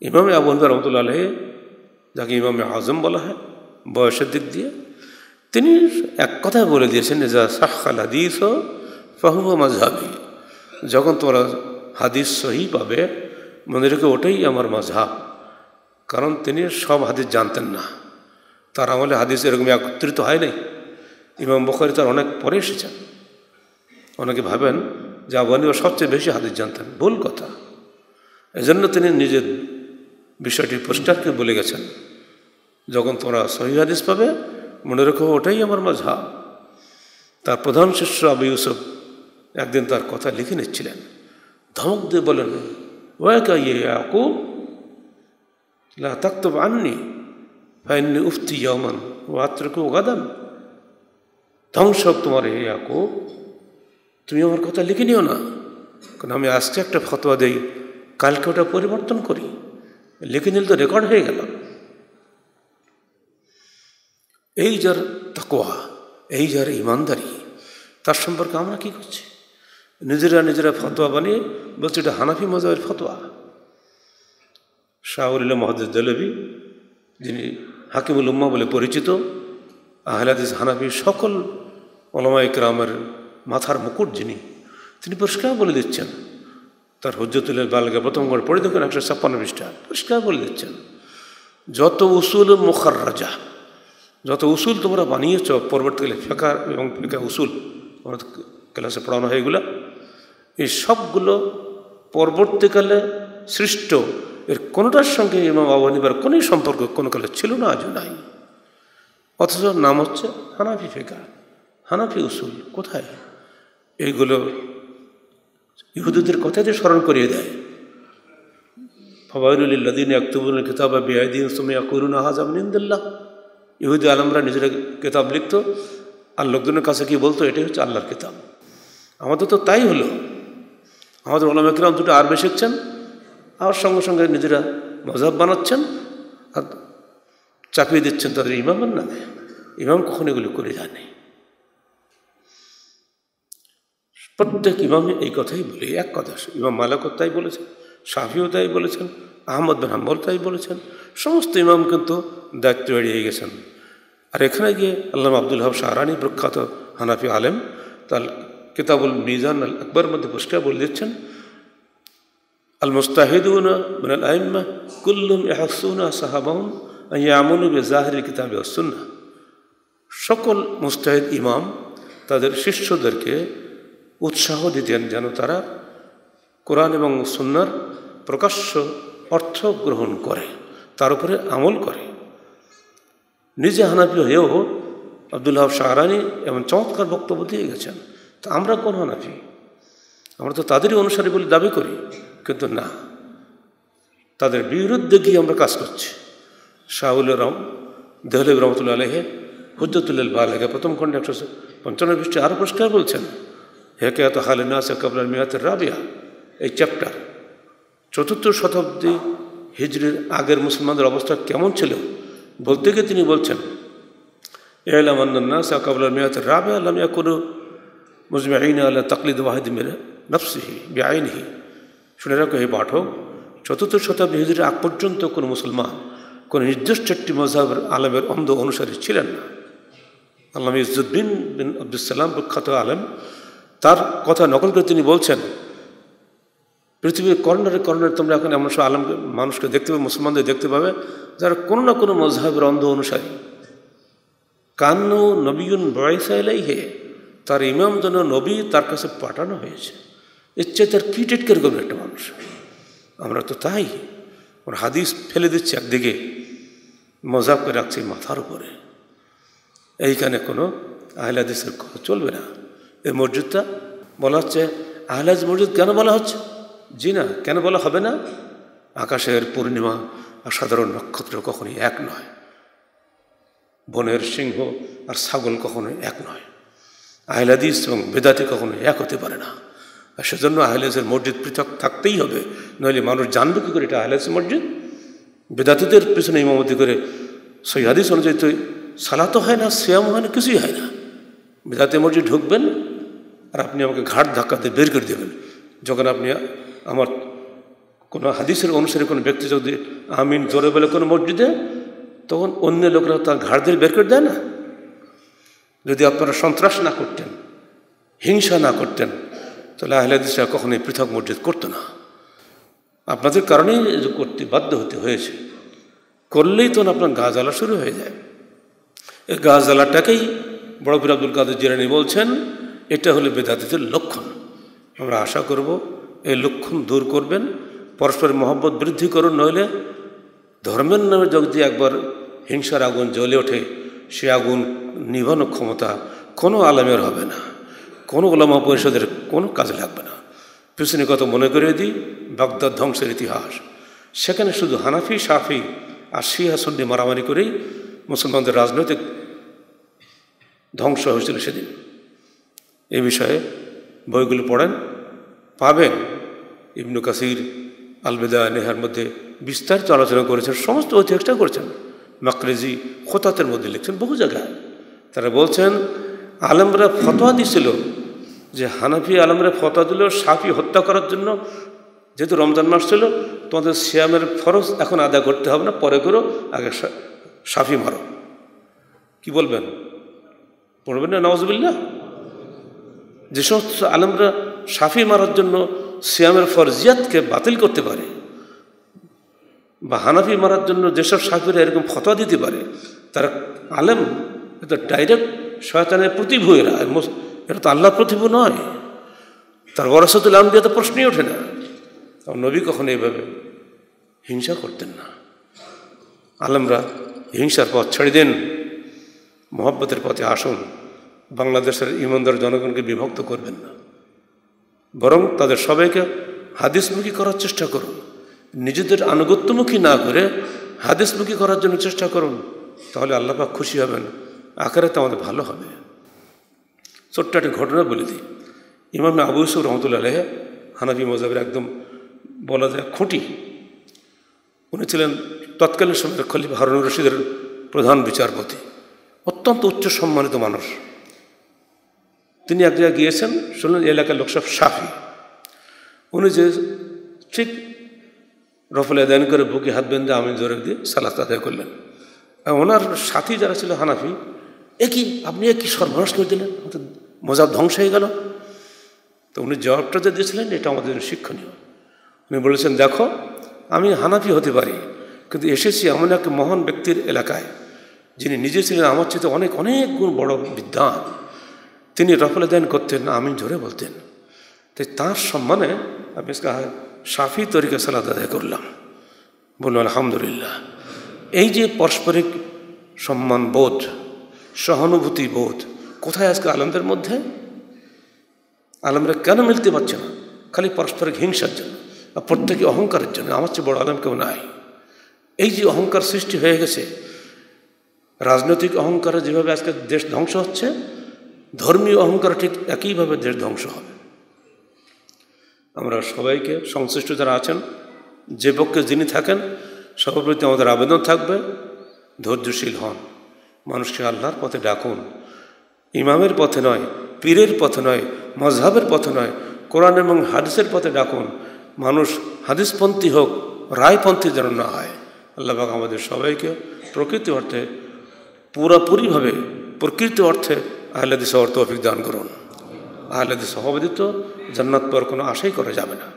S1: ইমামে আবুহানিফা রহমতুল্লা আলহে যাকে ইমামে আজম বলা হয় বয়সের দিক দিয়ে তিনি এক কথায় বলে দিয়েছেন যা সাক্ষাল হাদিস ও ফাহুয়া মাঝহাবি যখন তোমরা হাদিস সহি পাবে মনে রেখে ওটাই আমার মাঝহাব কারণ তিনি সব হাদিস জানতেন না তার আমলে হাদিস এরকম একত্রিত হয় নাই ইমাম বখারি তার অনেক পরে এসেছেন অনেকে ভাবেন যে আবহানিও সবচেয়ে বেশি হাদিস জানতেন ভুল কথা এজন্য তিনি নিজের বিষয়টি পরিষ্কারকে বলে গেছেন যখন তোমরা সহি হাদিস পাবে মনে রেখো ওটাই আমার মাঝা তার প্রধান শিষ্য আবু ইউসুফ একদিন তার কথা লিখে নিচ্ছিলেন ধমক দিয়ে বলেন লা আননি ফাইন্নি উফতি ইয়মান ও আত্রকে ওগাদান ধ্বংস তোমার হে ইয়াকুব তুমি আমার কথা লিখে নিও না কারণ আমি আজকে একটা ফতোয়া দেই কালকে ওটা পরিবর্তন করি লিখে নিল তো রেকর্ড হয়ে গেল এই যার তাকোয়া এই যার ইমানদারি তার সম্পর্কে আমরা কি করছি নিজেরা নিজেরা ফতোয়া বানিয়ে বলছি এটা হানাফি মজাবের ফতোয়া শাহরুল্লাহ মহাদিস দেলবি যিনি হাকিমুল উম্মা বলে পরিচিত আহলাদিস হানাফি সকল ওলামা ইকরামের মাথার মুকুট যিনি তিনি পরিষ্কার বলে দিচ্ছেন তার হজ্জতুল বালকে প্রথম করে পড়ে দেখুন একশো ছাপ্পান্ন পৃষ্ঠা পরিষ্কার বলে দিচ্ছেন যত উসুল মুখার রাজা যত উসুল তোমরা বানিয়েছ পরবর্তীকালে ফেকা এবং ফেকা উসুল ক্লাসে পড়ানো হয় এগুলো এই সবগুলো পরবর্তীকালে সৃষ্ট এর কোনোটার সঙ্গে ইমাম আবু হানিবার সম্পর্ক কোনো কালে ছিল না আজও নাই অথচ নাম হচ্ছে হানাফি ফেকা হানাফি উসুল কোথায় এইগুলো ইহুদুদের কথা যে স্মরণ করিয়ে দেয় ফবাইরুল্লাদিন আক্তুবুল কিতাব বেআদিন সুমিয়া করুন আহাজামিন্দুল্লাহ ইহুদি আলমরা নিজেরা কিতাব লিখত আর লোকজনের কাছে কি বলতো এটাই হচ্ছে আল্লাহর কিতাব আমাদের তো তাই হলো আমাদের অলমেকরাম দুটো আরবে শিখছেন আর সঙ্গে সঙ্গে নিজেরা মজাব বানাচ্ছেন আর চাপিয়ে দিচ্ছেন তাদের ইমামের না ইমাম কখন এগুলো করে জানে প্রত্যেক ইমামে এই কথাই বলে এক কথা ইমাম মালাকত তাই বলেছেন শাফিও তাই বলেছেন আহমদ বিন হাম্বল তাই বলেছেন সমস্ত ইমাম কিন্তু দায়িত্ব এড়িয়ে গেছেন আর এখানে গিয়ে আল্লাহ আব্দুল হাব শাহরানি প্রখ্যাত হানাফি আলেম তার কিতাবুল মিজান আল আকবর মধ্যে পরিষ্কার বলে দিচ্ছেন আল মুস্তাহিদুন কুল্লুম এহাসুনা সাহাবাউন ইয়ামুন বে জাহির কিতাবে অসুন্না সকল মুস্তাহিদ ইমাম তাদের শিষ্যদেরকে উৎসাহ দিতেন যেন তারা কোরআন এবং সুন্নার প্রকাশ্য অর্থ গ্রহণ করে তার উপরে আমল করে নিজে হানাফি হয়েও আবদুল্লাহ শাহরানি এবং চমৎকার বক্তব্য দিয়ে গেছেন তো আমরা কোন হানাফি আমরা তো তাদেরই অনুসারী বলে দাবি করি কিন্তু না তাদের বিরুদ্ধে গিয়ে আমরা কাজ করছি শাহুল রম দেহলেব রহমতুল্লাহ আলহে হুজতুল্লাহ আলহে প্রথম খণ্ডে একশো পঞ্চান্ন পৃষ্ঠে আরও পরিষ্কার বলছেন হালে হালিনাস কাবলাল মিয়াতের রাবিয়া এই চ্যাপ্টার চতুর্থ শতাব্দী হিজড়ির আগের মুসলমানদের অবস্থা কেমন ছিল বলতে গিয়ে তিনি বলছেন এলামান্নাস কাবলাল মিয়াতের রাবিয়া আল্লাহ মিয়া কোনো আইন আল্লাহ তকলিদ ওয়াহিদ মেরে নফসিহি বেআইনহি শুনে রাখো হে পাঠক চতুর্থ শতাব্দী হিজড়ির আগ পর্যন্ত কোনো মুসলমান কোনো নির্দিষ্ট একটি মজাহের আলমের অন্ধ অনুসারী ছিলেন না আল্লাহ ইজুদ্দিন বিন আব্দুল সালাম প্রখ্যাত আলম তার কথা নকল করে তিনি বলছেন পৃথিবীর কর্নারে কর্নারে তোমরা এখন এমন সব আলম মানুষকে দেখতে পাবে মুসলমানদের দেখতে পাবে যারা কোনো না কোনো মজাহের অন্ধ অনুসারী কান্নু নবীন বয়সা হে তার ইমাম যেন নবী তার কাছে পাঠানো হয়েছে ইচ্ছে তার কী টেট কিরকম একটা মানুষ আমরা তো তাই ওর হাদিস ফেলে দিচ্ছি একদিকে মজাব করে রাখছি মাথার উপরে এইখানে কোনো আহলাদিসের কথা চলবে না এই মসজিদটা বলা হচ্ছে আহলাজ মসজিদ কেন বলা হচ্ছে জি না কেন বলা হবে না আকাশের পূর্ণিমা আর সাধারণ নক্ষত্র কখনই এক নয় বনের সিংহ আর ছাগল কখনোই এক নয় আহলাদিস এবং বেদাতি কখনো এক হতে পারে না আর সেজন্য আহলেসের মসজিদ পৃথক থাকতেই হবে নইলে মানুষ জানবে কী করে এটা আহলেস মসজিদ বেদাতিদের পিছনে ইমামতি করে সৈহাদিস অনুযায়ী তো তো হয় না শ্যাম হয় না কিছুই হয় না বেদাতি মসজিদ ঢুকবেন আর আপনি আমাকে ঘাট ধাক্কা দিয়ে বের করে দেবেন যখন আপনি আমার কোনো হাদিসের অনুসারে কোনো ব্যক্তি যদি আমিন জোরে বলে কোনো মসজিদে তখন অন্য লোকরা তার ঘাট দিয়ে বের করে দেয় না যদি আপনারা সন্ত্রাস না করতেন হিংসা না করতেন তাহলে আহলাদিসরা কখনোই পৃথক মসজিদ করতো না আপনাদের কারণেই করতে বাধ্য হতে হয়েছে করলেই তখন আপনার গা জ্বালা শুরু হয়ে যায় এই গা জ্বালাটাকেই বড় পীর আব্দুল কাদের জিরানি বলছেন এটা হলো বেদাতিদের লক্ষণ আমরা আশা করব এই লক্ষণ দূর করবেন পরস্পরের মহব্বত বৃদ্ধি করুন নইলে ধর্মের নামে যদি একবার হিংসার আগুন জ্বলে ওঠে সে আগুন নিভানো ক্ষমতা কোনো আলামের হবে না কোনো ওলামা পরিষদের কোনো কাজে লাগবে না পিছনে কত মনে করিয়ে দিই বাগদাদ ধ্বংসের ইতিহাস সেখানে শুধু হানাফি সাফি আর শিয়া সুন্নি মারামারি করেই মুসলমানদের রাজনৈতিক ধ্বংস হয়েছিল সেদিন এ বিষয়ে বইগুলো পড়েন পাবেন ইবনু কাসির আলবেদা নেহার মধ্যে বিস্তারিত আলোচনা করেছেন সমস্ত ঐতিহাসটা করেছেন মাকরেজি খোতাতের মধ্যে লিখছেন বহু জায়গায় তারা বলছেন আলমরা ফতোয়া দিছিল যে হানাফি আলমরা ফতোয়া দিল সাফি হত্যা করার জন্য যেহেতু রমজান মাস ছিল তোমাদের শ্যামের ফরজ এখন আদায় করতে হবে না পরে করো আগে সাফি মারো কি বলবেন পড়বেন না নওয়াজবিল্লা যে সমস্ত আলমরা সাফি মারার জন্য সিয়ামের ফরজিয়াতকে বাতিল করতে পারে বা হানাফি মারার জন্য যেসব সাফিরা এরকম ফতোয়া দিতে পারে তারা আলেম এটা ডাইরেক্ট শয়তানের প্রতিভু এরা এটা তো আল্লাহ প্রতিভু নয় তার ওরাসতুল দিয়ে তো প্রশ্নই ওঠে না নবী কখনো এইভাবে হিংসা করতেন না আলমরা হিংসার পথ ছেড়ে দেন মোহাব্বতের পথে আসুন বাংলাদেশের ইমানদার জনগণকে বিভক্ত করবেন না বরং তাদের সবাইকে হাদিসমুখী করার চেষ্টা করুন নিজেদের আনুগত্যমুখী না করে হাদিসমুখী করার জন্য চেষ্টা করুন তাহলে আল্লাপাক খুশি হবেন আকারে তো আমাদের ভালো হবে ছোট্ট একটা ঘটনা বলে দিই ইমাম আবু ইসুর রহমতুল্লাহ আলহে হানাবি মজাবের একদম বলা যায় খুঁটি উনি ছিলেন তৎকালীন সময় খলিফ হারুন রশিদের প্রধান বিচারপতি অত্যন্ত উচ্চ সম্মানিত মানুষ তিনি এক জায়গায় গিয়েছেন শুনলেন এলাকার লোক সব সাফি উনি যে ঠিক রফলে দেন করে বুকে হাত বেঁধে আমি জোরে দিয়ে সালাত আদায় করলেন ওনার সাথী যারা ছিল হানাফি একই আপনি একই সর্বনাশ করে দিলেন মজা ধ্বংস হয়ে গেল তো উনি জবাবটা যে দিয়েছিলেন এটা আমাদের শিক্ষণীয় উনি বলেছেন দেখো আমি হানাফি হতে পারি কিন্তু এসেছি এমন এক মহান ব্যক্তির এলাকায় যিনি নিজে ছিলেন আমার চেয়ে অনেক অনেক গুণ বড় বিদ্যান তিনি রফলে দেন করতেন না আমি বলতেন তাই তাঁর সম্মানে আমি সাফি তরিকে সালাদ আদায় করলাম বললাম আলহামদুলিল্লাহ এই যে পারস্পরিক সম্মান বোধ সহানুভূতি বোধ কোথায় আজকে আলমদের মধ্যে আলমরা কেন মিলতে পারছে না খালি পারস্পরিক হিংসার জন্য আর প্রত্যেকে অহংকারের জন্য আমার চেয়ে বড় আলম কেউ নাই এই যে অহংকার সৃষ্টি হয়ে গেছে রাজনৈতিক অহংকারে যেভাবে আজকে দেশ ধ্বংস হচ্ছে ধর্মীয় অহংকার ঠিক একইভাবে দেশ ধ্বংস হবে আমরা সবাইকে সংশ্লিষ্ট যারা আছেন যে পক্ষে যিনি থাকেন সবার প্রতি আমাদের আবেদন থাকবে ধৈর্যশীল হন মানুষকে আল্লাহর পথে ডাকুন ইমামের পথে নয় পীরের পথে নয় মজহাবের পথে নয় কোরআন এবং হাদিসের পথে ডাকুন মানুষ হাদিসপন্থী হোক রায়পন্থী যেন না হয় আল্লাহবাক আমাদের সবাইকে প্রকৃতি অর্থে পুরাপুরিভাবে প্রকৃত অর্থে আহলেদিস শহর তৌফিক দান করুন আহলেদিস হবাদিত জান্নাত পর কোনো আশাই করা যাবে না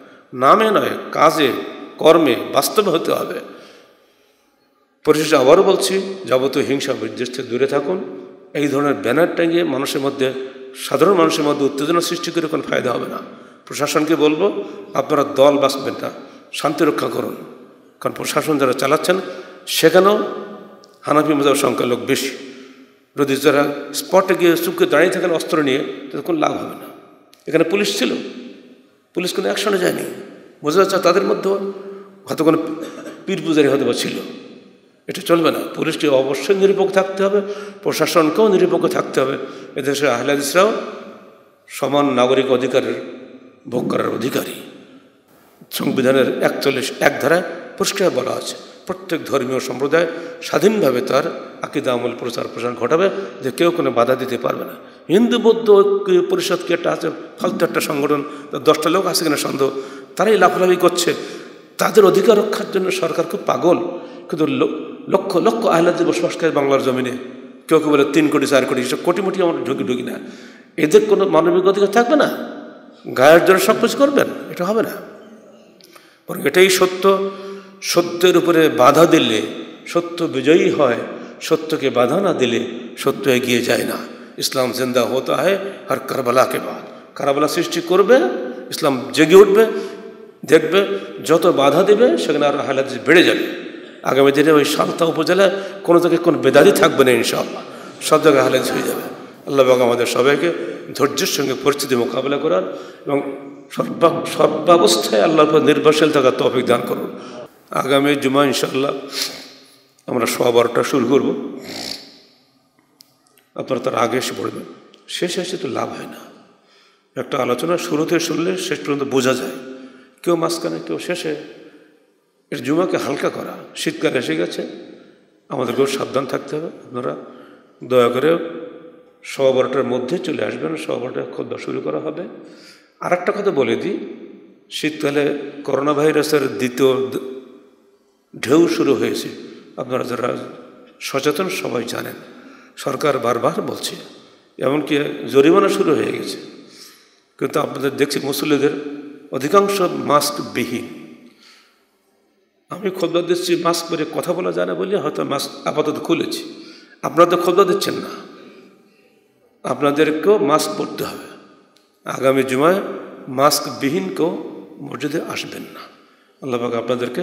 S1: নামে নয় কাজে কর্মে বাস্তবে হতে হবে পরিশেষে আবারও বলছি যাবতীয় হিংসা বিদ্বেষ থেকে দূরে থাকুন এই ধরনের ব্যানার টাঙিয়ে মানুষের মধ্যে সাধারণ মানুষের মধ্যে উত্তেজনা সৃষ্টি করে কোনো ফায়দা হবে না প্রশাসনকে বলবো আপনারা দল বাঁচবেন না শান্তি রক্ষা করুন কারণ প্রশাসন যারা চালাচ্ছেন সেখানেও হানাফি সংখ্যা সংখ্যালোক বেশি যদি যারা স্পটে গিয়ে চুপকে দাঁড়িয়ে থাকেন অস্ত্র নিয়ে তাদের কোনো লাভ হবে না এখানে পুলিশ ছিল পুলিশ কোনো অ্যাকশনে যায়নি বোঝা যাচ্ছে তাদের মধ্যেও হয়তো কোনো পীর পূজারি হয়তো বা ছিল এটা চলবে না পুলিশকে অবশ্যই নিরপেক্ষ থাকতে হবে প্রশাসনকেও নিরপেক্ষ থাকতে হবে এদেশের আহলাদিসরাও সমান নাগরিক অধিকারের ভোগ করার অধিকারী সংবিধানের একচল্লিশ এক ধারায় পুরস্কার বলা আছে প্রত্যেক ধর্মীয় সম্প্রদায় স্বাধীনভাবে তার আকিদা আমল প্রচার প্রসার ঘটাবে যে কেউ কোনো বাধা দিতে পারবে না হিন্দু বৌদ্ধ ঐক্য পরিষদ কি একটা আছে ফালতু একটা সংগঠন দশটা লোক আছে কিনা সন্দেহ তারাই লাফালাফি করছে তাদের অধিকার রক্ষার জন্য সরকার খুব পাগল কিন্তু লক্ষ লক্ষ আহ্লাদে বসবাস করে বাংলার জমিনে কেউ কেউ বলে তিন কোটি চার কোটি সব মোটি আমরা ঢুকি ঢুকি না এদের কোনো মানবিক অধিকার থাকবে না গায়ের জন্য সব কিছু করবেন এটা হবে না বরং এটাই সত্য সত্যের উপরে বাধা দিলে সত্য বিজয়ী হয় সত্যকে বাধা না দিলে সত্য এগিয়ে যায় না ইসলাম জিন্দা হতে হয় আর কারবালাকে বাদ কারবালা সৃষ্টি করবে ইসলাম জেগে উঠবে দেখবে যত বাধা দেবে সেখানে আর হালাত বেড়ে যাবে আগামী দিনে ওই সান্তা উপজেলায় কোনো থেকে কোনো বেদারি থাকবে না ইনশাআল্লাহ সব জায়গায় হালাত হয়ে যাবে আল্লাহ বাবা আমাদের সবাইকে ধৈর্যের সঙ্গে পরিস্থিতি মোকাবেলা করার এবং সর্বাবস্থায় আল্লাহর উপর নির্ভরশীল থাকার তফিক দান করুন আগামী জুমা ইনশাল্লাহ আমরা সোয়া বারোটা শুরু করব আপনারা তার আগে এসে পড়বেন শেষে এসে তো লাভ হয় না একটা আলোচনা শুরুতে শুনলে শেষ পর্যন্ত বোঝা যায় কেউ মাঝখানে কেউ শেষে এর জুমাকে হালকা করা শীতকাল এসে গেছে আমাদেরকেও সাবধান থাকতে হবে আপনারা দয়া করে সোয়া বারোটার মধ্যে চলে আসবেন সোয়া বারোটায় খদ্দা শুরু করা হবে আর একটা কথা বলে দিই শীতকালে করোনা ভাইরাসের দ্বিতীয় ঢেউ শুরু হয়েছে আপনারা যারা সচেতন সবাই জানেন সরকার বারবার বলছে এমনকি জরিমানা শুরু হয়ে গেছে কিন্তু আপনাদের দেখছি মুসল্লিদের অধিকাংশ মাস্কবিহীন আমি খোদবা দিচ্ছি মাস্ক পরে কথা বলা যায় না বলে হয়তো মাস্ক আপাতত খুলেছি আপনারা তো খোদবা দিচ্ছেন না আপনাদেরকেও মাস্ক পরতে হবে আগামী জুমায় মাস্কবিহীন কেউ মসজিদে আসবেন না আল্লাহ আপনাদেরকে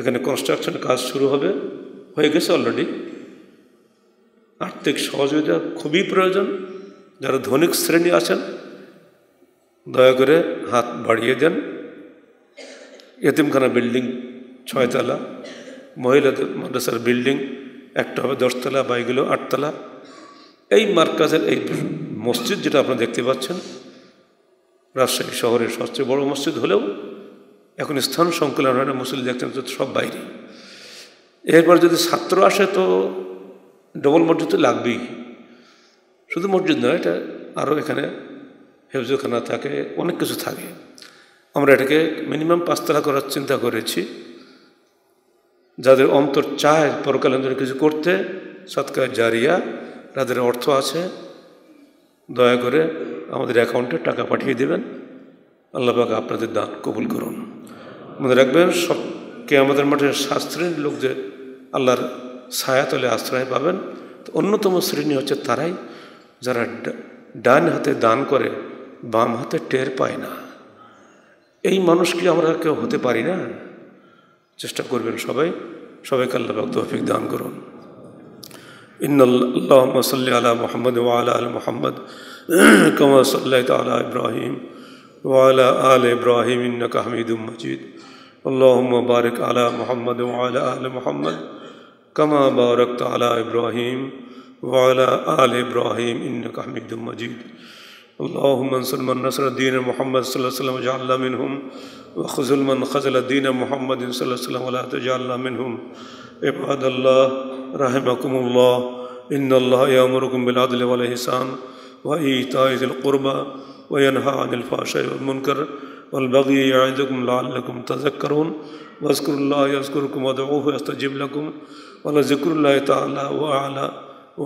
S1: এখানে কনস্ট্রাকশন কাজ শুরু হবে হয়ে গেছে অলরেডি আর্থিক সহযোগিতা খুবই প্রয়োজন যারা ধনিক শ্রেণী আছেন দয়া করে হাত বাড়িয়ে দেন এতিমখানা বিল্ডিং ছয়তলা মহিলাদের মাদ্রাসার বিল্ডিং একটা হবে দশতলা বা এগুলো আটতলা এই মার্কাজের এই মসজিদ যেটা আপনারা দেখতে পাচ্ছেন রাজশাহী শহরের সবচেয়ে বড় মসজিদ হলেও এখন স্থান সংকুলন হয় না মুসল্লি দেখছেন তো সব বাইরে এরপর যদি ছাত্র আসে তো ডবল মসজিদ তো লাগবেই শুধু মসজিদ নয় এটা আরও এখানে হেফজখানা থাকে অনেক কিছু থাকে আমরা এটাকে মিনিমাম পাঁচতলা করার চিন্তা করেছি যাদের অন্তর চায় পরকালীন ধরে কিছু করতে সৎকার জারিয়া তাদের অর্থ আছে দয়া করে আমাদের অ্যাকাউন্টে টাকা পাঠিয়ে দেবেন আল্লাহ পাক আপনাদের দাঁত কবুল করুন মনে রাখবেন সব আমাদের মাঠে শাস্ত্রের লোকদের আল্লাহর ছায়াতলে আশ্রয় পাবেন তো অন্যতম শ্রেণী হচ্ছে তারাই যারা ডান হাতে দান করে বাম হাতে টের পায় না এই মানুষ কি আমরা কেউ হতে পারি না চেষ্টা করবেন সবাই সবাইকে আল্লাহ তৌফিক দান করুন ইন্নআল্লাহ আলা মোহাম্মদ ওয়ালা আল মোহাম্মদ কমসল্লা তালা ইব্রাহিম ওয়ালা আল ইব্রাহিম ইন্নাক হামিদুম মজিদ اللّہ مبارک علی محمد وعلی آل محمد کما بارک تعلیٰ ابراہیم وعلی آل ابراہیم انک حمید مجید اللهم انصر من نصر دین محمد صلی اللہ علیہ وسلم جعلنا منهم وخزل من خزل دین محمد صلی اللہ علیہ وسلم ولا تجعلنا منهم عباد اللہ رحمکم اللہ ان اللہ یامرکم بالعدل والحسان وإيتاء ذی القربى وينهى عن الفحشاء والمنکر والبغی یعظکم لعلکم تذکرون وذکر اللہ یذکرکم ودعوه یستجب لکم ولذکر اللہ تعالی وعلا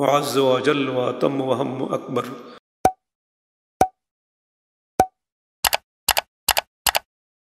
S1: وعز وجل وتم وهم اکبر